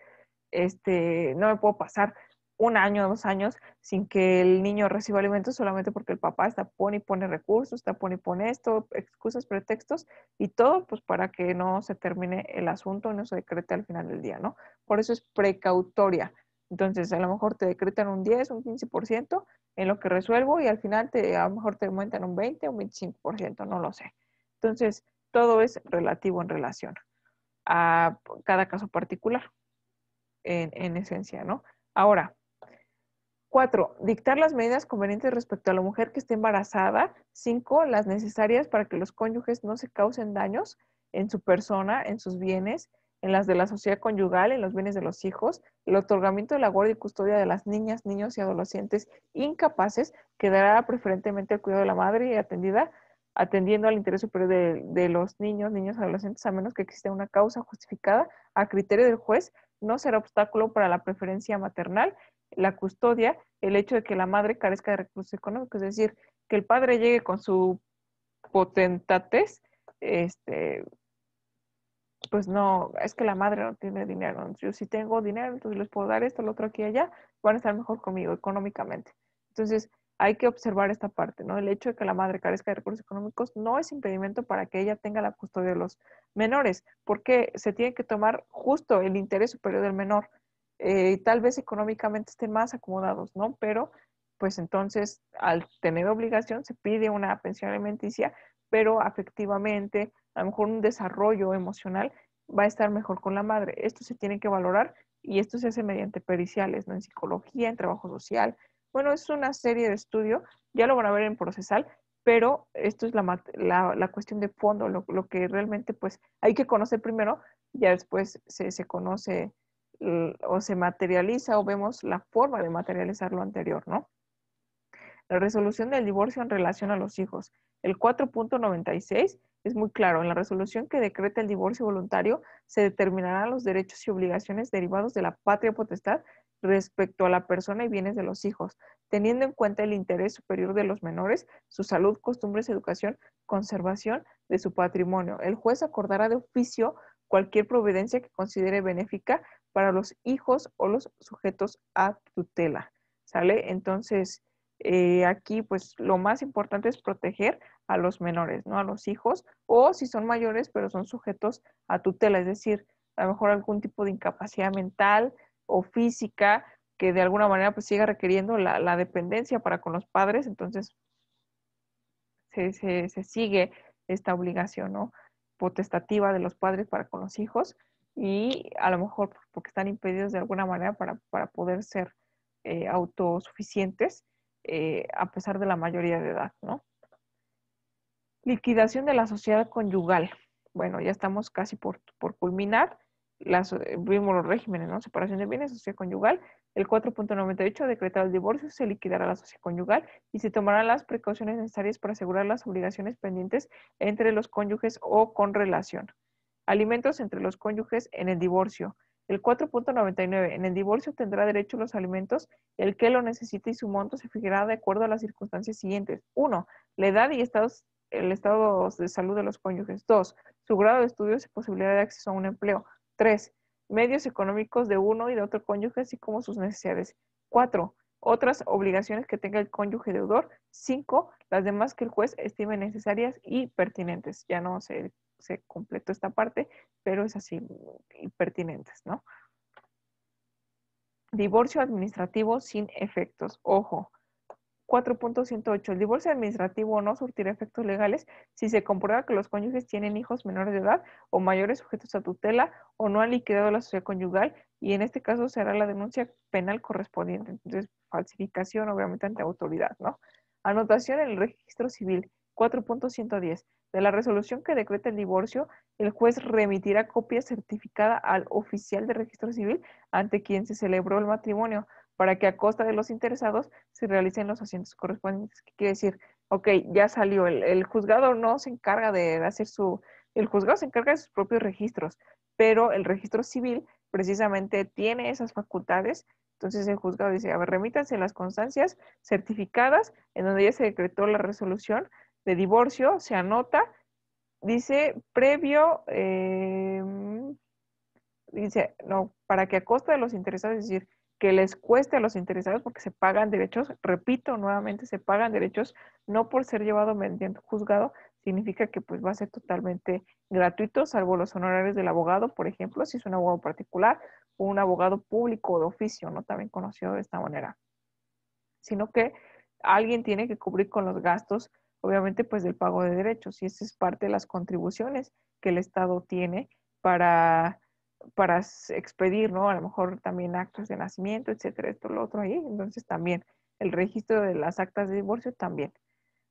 este, no me puedo pasar un año, dos años sin que el niño reciba alimentos solamente porque el papá está pone y pone recursos, está pone y pone esto, excusas, pretextos y todo pues para que no se termine el asunto no se decrete al final del día, ¿no? Por eso es precautoria. Entonces, a lo mejor te decretan un 10, un 15% en lo que resuelvo y al final te, a lo mejor te aumentan un 20, un 25%, no lo sé. Entonces, todo es relativo en relación a cada caso particular, en, esencia, ¿no? Ahora, Cuatro, dictar las medidas convenientes respecto a la mujer que esté embarazada. Cinco, las necesarias para que los cónyuges no se causen daños en su persona, en sus bienes, en las de la sociedad conyugal, en los bienes de los hijos. El otorgamiento de la guardia y custodia de las niñas, niños y adolescentes incapaces quedará preferentemente al cuidado de la madre y atendida atendiendo al interés superior de, los niños, niños adolescentes, a menos que exista una causa justificada, a criterio del juez, no será obstáculo para la preferencia maternal, la custodia, el hecho de que la madre carezca de recursos económicos, es decir, que el padre llegue con su potentates, este, pues no, es que la madre no tiene dinero, yo si tengo dinero, entonces les puedo dar esto, lo otro aquí y allá, van a estar mejor conmigo económicamente. Entonces, hay que observar esta parte, ¿no? El hecho de que la madre carezca de recursos económicos no es impedimento para que ella tenga la custodia de los menores, porque se tiene que tomar justo el interés superior del menor. Eh, tal vez económicamente estén más acomodados, ¿no? Pero, pues entonces, al tener obligación, se pide una pensión alimenticia, pero afectivamente, a lo mejor un desarrollo emocional va a estar mejor con la madre. Esto se tiene que valorar y esto se hace mediante periciales, ¿no? En psicología, en trabajo social, bueno, es una serie de estudio, ya lo van a ver en procesal, pero esto es la, cuestión de fondo, lo, que realmente pues hay que conocer primero, ya después se, se conoce o se materializa o vemos la forma de materializar lo anterior, ¿no? La resolución del divorcio en relación a los hijos. El 4.96 es muy claro. En la resolución que decreta el divorcio voluntario se determinarán los derechos y obligaciones derivados de la patria potestad respecto a la persona y bienes de los hijos, teniendo en cuenta el interés superior de los menores, su salud, costumbres, educación, conservación de su patrimonio. El juez acordará de oficio cualquier providencia que considere benéfica para los hijos o los sujetos a tutela. ¿Sale? Entonces, eh, aquí pues lo más importante es proteger a los menores, ¿no? A los hijos o si son mayores pero son sujetos a tutela, es decir, a lo mejor algún tipo de incapacidad mental, o física que de alguna manera pues siga requiriendo la, dependencia para con los padres, entonces se, sigue esta obligación potestativa de los padres para con los hijos y a lo mejor porque están impedidos de alguna manera para, poder ser eh, autosuficientes eh, a pesar de la mayoría de edad, ¿no? Liquidación de la sociedad conyugal. Bueno, ya estamos casi por, por culminar las, eh, vimos los regímenes, ¿no? Separación de bienes, sociedad conyugal. El 4.98, decretado el divorcio, se liquidará la sociedad conyugal y se tomarán las precauciones necesarias para asegurar las obligaciones pendientes entre los cónyuges o con relación. Alimentos entre los cónyuges en el divorcio. El 4.99. En el divorcio tendrá derecho a los alimentos el que lo necesite y su monto se fijará de acuerdo a las circunstancias siguientes. 1. La edad y el estado de salud de los cónyuges. 2. Su grado de estudios y posibilidad de acceso a un empleo. Tres, Medios económicos de uno y de otro cónyuge, así como sus necesidades. Cuatro, Otras obligaciones que tenga el cónyuge deudor. Cinco, Las demás que el juez estime necesarias y pertinentes. Ya no se, se completó esta parte, pero es así, y pertinentes, ¿no? Divorcio administrativo sin efectos. Ojo, 4.108. El divorcio administrativo no surtirá efectos legales si se comprueba que los cónyuges tienen hijos menores de edad o mayores sujetos a tutela o no han liquidado la sociedad conyugal y en este caso será la denuncia penal correspondiente. Entonces, falsificación obviamente ante autoridad, ¿no? Anotación en el registro civil 4.110. De la resolución que decreta el divorcio, el juez remitirá copia certificada al oficial de registro civil ante quien se celebró el matrimonio para que a costa de los interesados se realicen los asientos correspondientes. ¿Qué quiere decir? Ok, ya salió, el, juzgado no se encarga de hacer su, el juzgado se encarga de sus propios registros, pero el registro civil precisamente tiene esas facultades. Entonces el juzgado dice, a ver, remítanse las constancias certificadas en donde ya se decretó la resolución de divorcio, se anota, dice, previo, eh, dice, no, para que a costa de los interesados, es decir, que les cueste a los interesados porque se pagan derechos, repito nuevamente, se pagan derechos, no por ser llevado mediante juzgado, significa que pues va a ser totalmente gratuito, salvo los honorarios del abogado, por ejemplo, si es un abogado particular o un abogado público de oficio, ¿no? También conocido de esta manera. Sino que alguien tiene que cubrir con los gastos, obviamente, pues del pago de derechos, y esa es parte de las contribuciones que el Estado tiene para para expedir, ¿no? A lo mejor también actos de nacimiento, etcétera, esto, lo otro ahí. Entonces también el registro de las actas de divorcio también.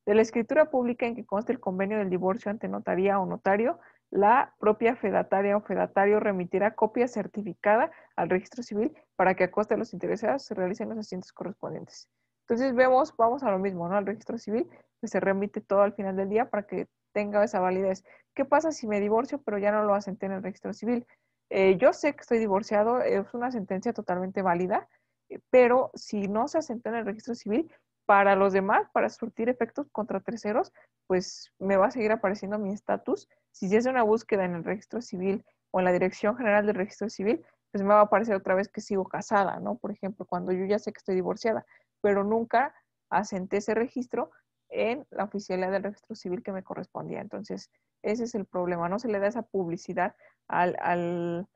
De la escritura pública en que conste el convenio del divorcio ante notaría o notario, la propia fedataria o fedatario remitirá copia certificada al registro civil para que a costa de los interesados se realicen los asientos correspondientes. Entonces vemos, vamos a lo mismo, ¿no? Al registro civil, que pues, se remite todo al final del día para que tenga esa validez. ¿Qué pasa si me divorcio pero ya no lo asenté en el registro civil? Eh, yo sé que estoy divorciado, es una sentencia totalmente válida, eh, pero si no se asentó en el registro civil, para los demás, para surtir efectos contra terceros, pues me va a seguir apareciendo mi estatus. Si se hace una búsqueda en el registro civil o en la Dirección General del Registro Civil, pues me va a aparecer otra vez que sigo casada, ¿no? Por ejemplo, cuando yo ya sé que estoy divorciada, pero nunca asenté ese registro, en la oficialidad del registro civil que me correspondía. Entonces, ese es el problema, no se le da esa publicidad a la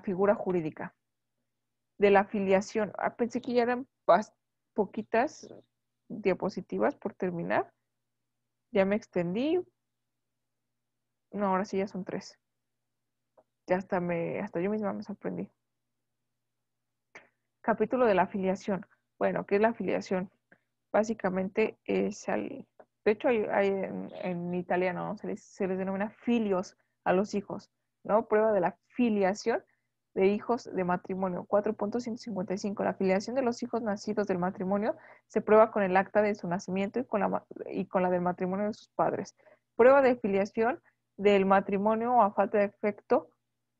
figura jurídica. De la afiliación, ah, pensé que ya eran poquitas diapositivas por terminar. Ya me extendí. No, ahora sí ya son tres. Ya hasta, me, hasta yo misma me sorprendí. Capítulo de la afiliación. Bueno, ¿qué es la afiliación? básicamente es eh, al, de hecho hay, en, italiano se, les, denomina filios a los hijos, ¿no? Prueba de la filiación de hijos de matrimonio. 4.155. La filiación de los hijos nacidos del matrimonio se prueba con el acta de su nacimiento y con la, y con la del matrimonio de sus padres. Prueba de filiación del matrimonio a falta de efecto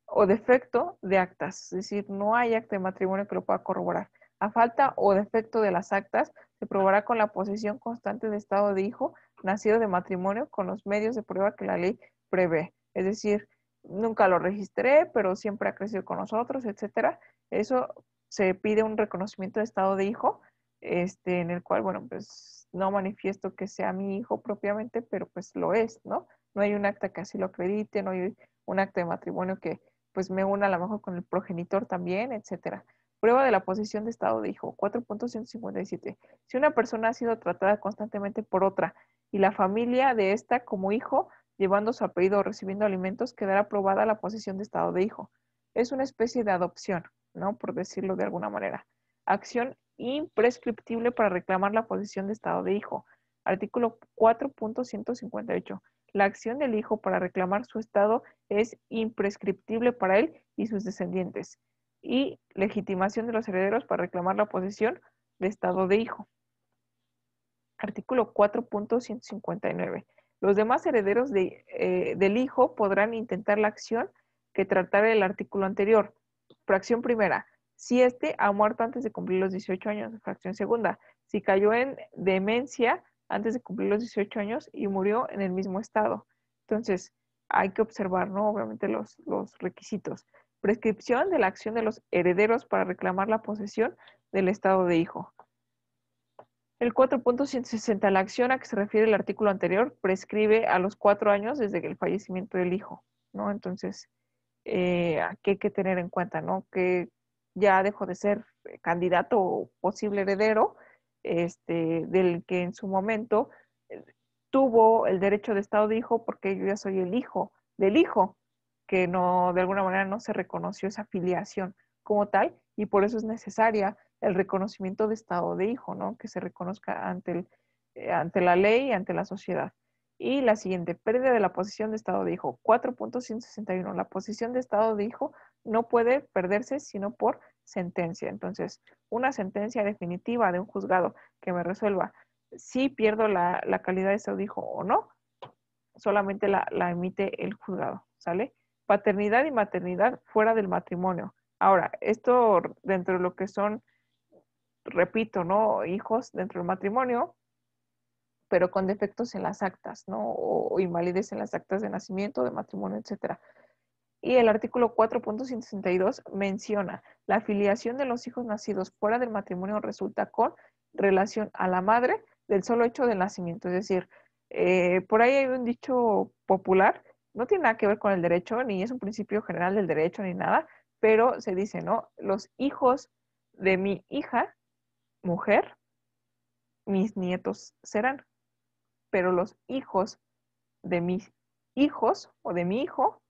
o defecto de actas, es decir, no hay acta de matrimonio que lo pueda corroborar. A falta o defecto de las actas se probará con la posesión constante de estado de hijo nacido de matrimonio con los medios de prueba que la ley prevé. Es decir, nunca lo registré, pero siempre ha crecido con nosotros, etcétera. Eso se pide un reconocimiento de estado de hijo, este, en el cual, bueno, pues no manifiesto que sea mi hijo propiamente, pero pues lo es, ¿no? No hay un acta que así lo acredite, no hay un acta de matrimonio que pues me una a lo mejor con el progenitor también, etcétera. Prueba de la posición de estado de hijo. 4.157. Si una persona ha sido tratada constantemente por otra y la familia de esta como hijo, llevando su apellido o recibiendo alimentos, quedará aprobada la posición de estado de hijo. Es una especie de adopción, ¿no? Por decirlo de alguna manera. Acción imprescriptible para reclamar la posición de estado de hijo. Artículo 4.158. La acción del hijo para reclamar su estado es imprescriptible para él y sus descendientes y legitimación de los herederos para reclamar la posesión de estado de hijo. Artículo 4.159. Los demás herederos eh, del hijo podrán intentar la acción que tratara el artículo anterior. Fracción primera. Si éste ha muerto antes de cumplir los 18 años. Fracción segunda. Si cayó en demencia antes de cumplir los 18 años y murió en el mismo estado. Entonces, hay que observar, ¿no? Obviamente los requisitos prescripción de la acción de los herederos para reclamar la posesión del estado de hijo. El 4.160, la acción a que se refiere el artículo anterior, prescribe a los cuatro años desde el fallecimiento del hijo, ¿no? Entonces, eh, aquí hay que tener en cuenta, ¿no? Que ya dejó de ser candidato o posible heredero este, del que en su momento eh, tuvo el derecho de estado de hijo porque yo ya soy el hijo del hijo, que no, de alguna manera no se reconoció esa filiación como tal y por eso es necesaria el reconocimiento de estado de hijo, ¿no? Que se reconozca ante, el, eh, ante la ley y ante la sociedad. Y la siguiente, pérdida de la posición de estado de hijo. 4.161. La posición de estado de hijo no puede perderse sino por sentencia. Entonces, una sentencia definitiva de un juzgado que me resuelva si pierdo la, calidad de estado de hijo o no, solamente la, la emite el juzgado, ¿sale? paternidad y maternidad fuera del matrimonio. Ahora, esto dentro de lo que son, repito, ¿no? Hijos dentro del matrimonio, pero con defectos en las actas, ¿no? O invalidez en las actas de nacimiento, de matrimonio, etcétera. Y el artículo 4.162 menciona, la filiación de los hijos nacidos fuera del matrimonio resulta con relación a la madre del solo hecho del nacimiento. Es decir, eh, por ahí hay un dicho popular no tiene nada que ver con el derecho, ni es un principio general del derecho, ni nada, pero se dice, ¿no? Los hijos de mi hija, mujer, mis nietos serán, pero los hijos de mis hijos o de mi hijo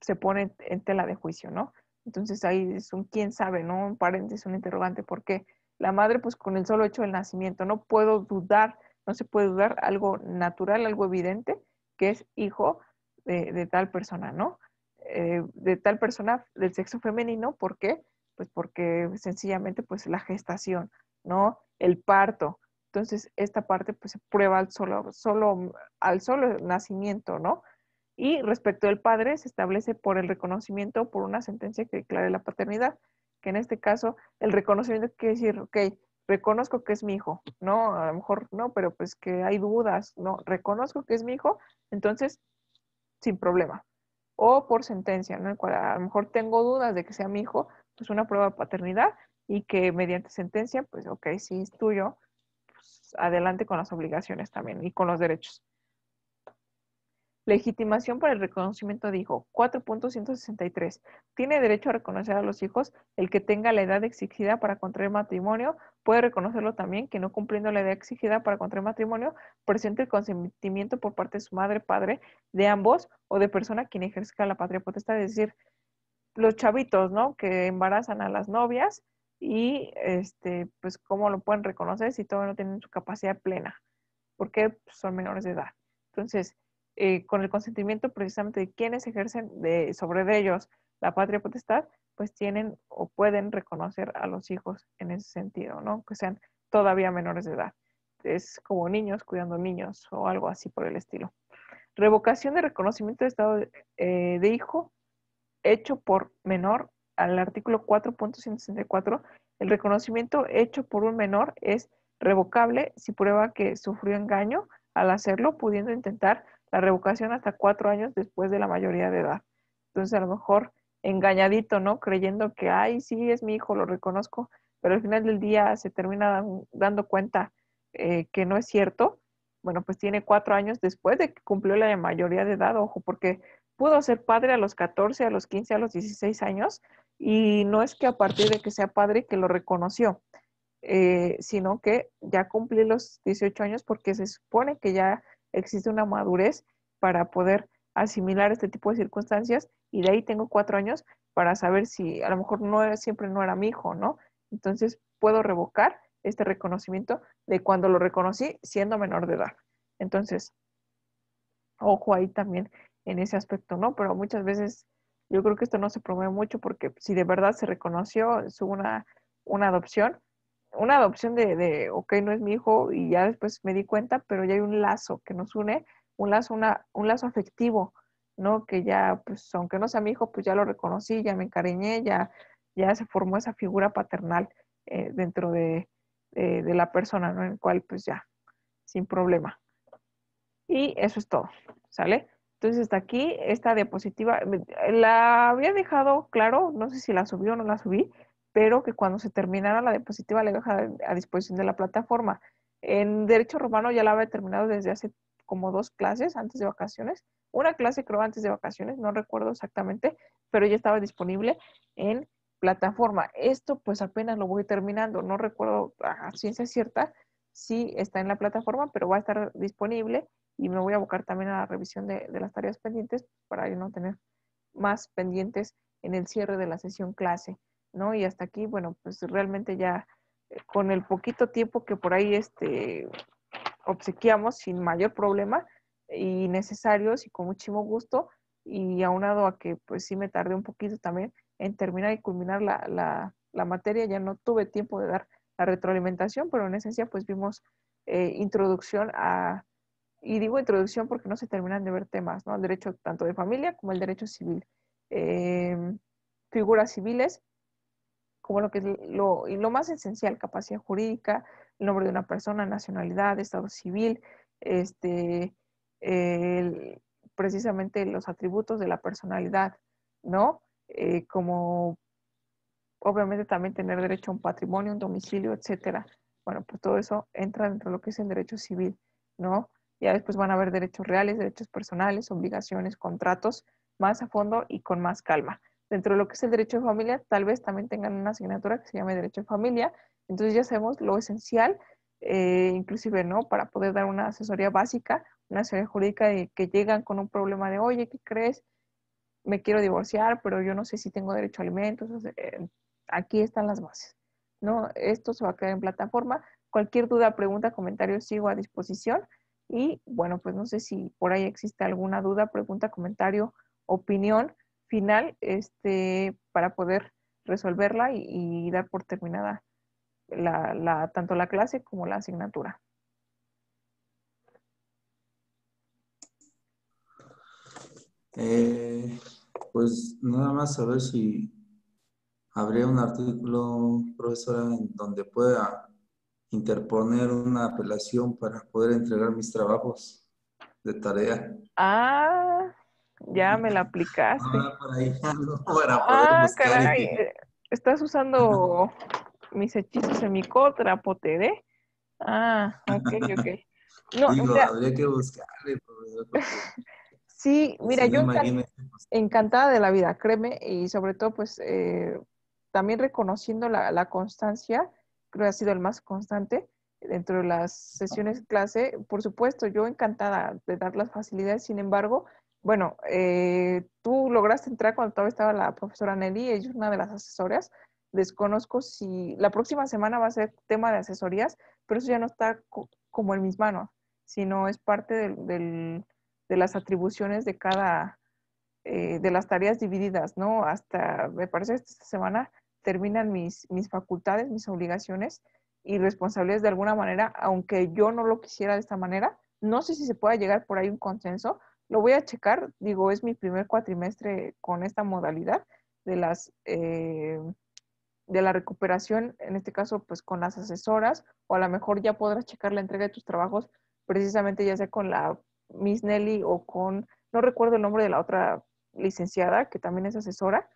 se ponen en tela de juicio, ¿no? Entonces ahí es un quién sabe, ¿no? Un paréntesis, un interrogante, porque la madre, pues con el solo hecho del nacimiento, no puedo dudar, no se puede dudar algo natural, algo evidente, que es hijo de, tal persona, ¿no? Eh, de tal persona del sexo femenino, ¿por qué? Pues porque sencillamente pues la gestación, ¿no? El parto. Entonces, esta parte pues se prueba al solo, solo, al solo nacimiento, ¿no? Y respecto del padre, se establece por el reconocimiento por una sentencia que declare la paternidad, que en este caso el reconocimiento quiere decir, ok, reconozco que es mi hijo, ¿no? A lo mejor no, pero pues que hay dudas, ¿no? Reconozco que es mi hijo, entonces sin problema. O por sentencia, ¿no? a lo mejor tengo dudas de que sea mi hijo, pues una prueba de paternidad y que mediante sentencia, pues ok, si es tuyo, pues adelante con las obligaciones también y con los derechos. Legitimación para el reconocimiento de hijo. 4.163. Tiene derecho a reconocer a los hijos el que tenga la edad exigida para contraer matrimonio. Puede reconocerlo también que no cumpliendo la edad exigida para contraer matrimonio presente el consentimiento por parte de su madre, padre, de ambos o de persona quien ejerza la patria potestad. Es decir, los chavitos, ¿no? Que embarazan a las novias y, este, pues, ¿cómo lo pueden reconocer si todavía no tienen su capacidad plena? Porque son menores de edad. Entonces, eh, con el consentimiento precisamente de quienes ejercen de, sobre ellos la patria potestad, pues tienen o pueden reconocer a los hijos en ese sentido, ¿no? Que sean todavía menores de edad. Es como niños cuidando niños o algo así por el estilo. Revocación de reconocimiento de estado de, eh, de hijo hecho por menor al artículo 4.164. El reconocimiento hecho por un menor es revocable si prueba que sufrió engaño al hacerlo, pudiendo intentar la revocación hasta cuatro años después de la mayoría de edad. Entonces, a lo mejor engañadito, ¿no? Creyendo que, ay, sí, es mi hijo, lo reconozco, pero al final del día se termina dando cuenta eh, que no es cierto. Bueno, pues tiene cuatro años después de que cumplió la mayoría de edad, ojo, porque pudo ser padre a los 14, a los 15, a los 16 años, y no es que a partir de que sea padre que lo reconoció, eh, sino que ya cumplí los 18 años porque se supone que ya existe una madurez para poder asimilar este tipo de circunstancias y de ahí tengo cuatro años para saber si a lo mejor no era, siempre no era mi hijo, ¿no? Entonces puedo revocar este reconocimiento de cuando lo reconocí siendo menor de edad. Entonces, ojo ahí también en ese aspecto, ¿no? Pero muchas veces yo creo que esto no se promueve mucho porque si de verdad se reconoció, es una adopción, una adopción de, ok, no es mi hijo y ya después me di cuenta, pero ya hay un lazo que nos une, un lazo, una, un lazo afectivo, ¿no? Que ya, pues, aunque no sea mi hijo, pues ya lo reconocí, ya me encariñé, ya, ya se formó esa figura paternal eh, dentro eh, de, la persona, En el cual, pues ya, sin problema. Y eso es todo, ¿sale? Entonces, hasta aquí esta diapositiva, la había dejado claro, no sé si la subió o no la subí, pero que cuando se terminara la diapositiva le dejara a disposición de la plataforma. En Derecho Romano ya la había terminado desde hace como dos clases antes de vacaciones, una clase creo antes de vacaciones, no recuerdo exactamente, pero ya estaba disponible en plataforma. Esto pues apenas lo voy terminando, no recuerdo a ciencia cierta si está en la plataforma, pero va a estar disponible y me voy a abocar también a la revisión de, de las tareas pendientes para no tener más pendientes en el cierre de la sesión clase. ¿no? Y hasta aquí, bueno, pues realmente ya eh, con el poquito tiempo que por ahí este, obsequiamos sin mayor problema y necesarios y con muchísimo gusto y aunado a que pues sí me tardé un poquito también en terminar y culminar la, materia, ya no tuve tiempo de dar la retroalimentación, pero en esencia pues vimos eh, introducción a, y digo introducción porque no se terminan de ver temas, ¿no? El derecho tanto de familia como el derecho civil, em, figuras civiles como lo que es lo, lo más esencial, capacidad jurídica, el nombre de una persona, nacionalidad, estado civil, este, precisamente los atributos de la personalidad, ¿no? Eh, como obviamente también tener derecho a un patrimonio, un domicilio, etcétera. Bueno, pues todo eso entra dentro de lo que es el derecho civil, ¿no? Ya después van a haber derechos reales, derechos personales, obligaciones, contratos, más a fondo y con más calma dentro de lo que es el derecho de familia, tal vez también tengan una asignatura que se llame derecho de familia. Entonces ya sabemos lo esencial, eh, inclusive, ¿no? Para poder dar una asesoría básica, una asesoría jurídica de que llegan con un problema de, oye, ¿qué crees? Me quiero divorciar, pero yo no sé si tengo derecho a alimentos. Eh, aquí están las bases, ¿no? Esto se va a quedar en plataforma. Cualquier duda, pregunta, comentario, sigo a disposición. Y bueno, pues no sé si por ahí existe alguna duda, pregunta, comentario, opinión final este, para poder resolverla y, dar por terminada la, tanto la clase como la asignatura. Eh, pues nada más saber si habría un artículo, profesora, en donde pueda interponer una apelación para poder entregar mis trabajos de tarea. Ah, ya me la aplicaste. ah, [laughs] ah caray. Eh, estás usando mis hechizos en mi contra, ¿eh? Ah, ok, ok. [laughs] No, [laughs] Sí, mira, yo este encantada de la vida, créeme, y sobre todo, pues, eh, también reconociendo la, la, constancia, creo que ha sido el más constante dentro de las sesiones de clase. Por supuesto, yo encantada de dar las facilidades, sin embargo, bueno, eh, tú lograste entrar cuando todavía estaba la profesora Nelly, ella es una de las asesoras. Desconozco si la próxima semana va a ser tema de asesorías, pero eso ya no está como en mis manos, sino es parte de las atribuciones de cada, eh, de las tareas divididas, ¿no? Hasta, me parece esta semana terminan mis, mis facultades, mis obligaciones y responsabilidades de alguna manera, aunque yo no lo quisiera de esta manera. No sé si se pueda llegar por ahí un consenso, lo voy a checar, digo, es mi primer cuatrimestre con esta modalidad de las eh, de la recuperación, en este caso, pues con las asesoras, o a lo mejor ya podrás checar la entrega de tus trabajos precisamente ya sea con la Miss Nelly o con, no recuerdo el nombre de la otra licenciada que también es asesora,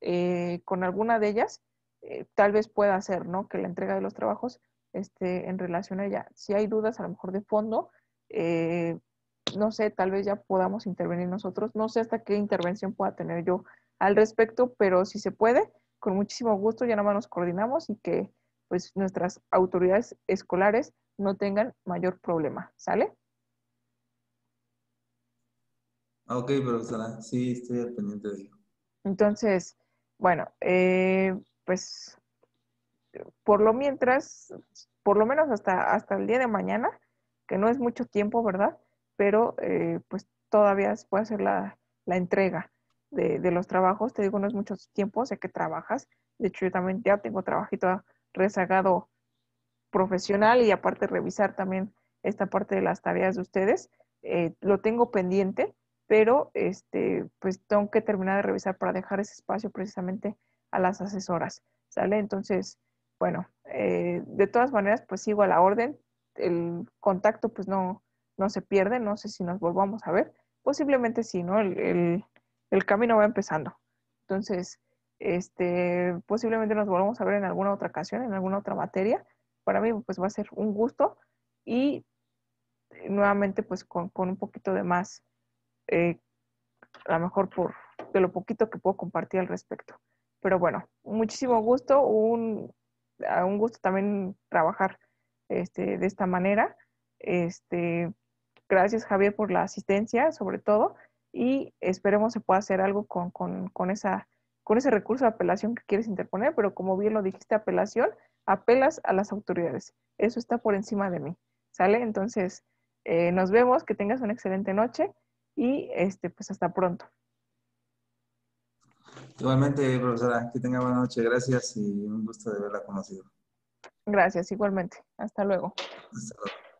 eh, con alguna de ellas, eh, tal vez pueda hacer, ¿no? Que la entrega de los trabajos esté en relación a ella. Si hay dudas, a lo mejor de fondo, no sé, tal vez ya podamos intervenir nosotros. No sé hasta qué intervención pueda tener yo al respecto, pero si se puede, con muchísimo gusto ya nada más nos coordinamos y que pues nuestras autoridades escolares no tengan mayor problema, ¿sale? Ah, ok, profesora, sí, estoy al pendiente de ello. Entonces, bueno, eh, pues por lo mientras, por lo menos hasta, hasta el día de mañana, que no es mucho tiempo, ¿verdad? pero eh, pues todavía se puede hacer la, entrega de, los trabajos. Te digo, no es mucho tiempo, sé que trabajas. De hecho, yo también ya tengo trabajito rezagado profesional y aparte revisar también esta parte de las tareas de ustedes. Eh, lo tengo pendiente, pero este, pues tengo que terminar de revisar para dejar ese espacio precisamente a las asesoras, ¿sale? Entonces, bueno, eh, de todas maneras, pues sigo a la orden. El contacto, pues no, no se pierde, no sé si nos volvamos a ver, posiblemente pues sí, ¿no? El, camino va empezando. Entonces, este, posiblemente nos volvamos a ver en alguna otra ocasión, en alguna otra materia. Para mí, pues va a ser un gusto y eh, nuevamente, pues con, un poquito de más, eh, a lo mejor por de lo poquito que puedo compartir al respecto. Pero bueno, muchísimo gusto, un, gusto también trabajar este, de esta manera. Este, Gracias, Javier, por la asistencia, sobre todo, y esperemos se pueda hacer algo con, esa, con ese recurso de apelación que quieres interponer, pero como bien lo dijiste, apelación, apelas a las autoridades. Eso está por encima de mí, ¿sale? Entonces, eh, nos vemos, que tengas una excelente noche y este, pues hasta pronto. Igualmente, profesora, que tenga buena noche. Gracias y un gusto de verla conocido. Gracias, igualmente. Hasta luego. Hasta luego.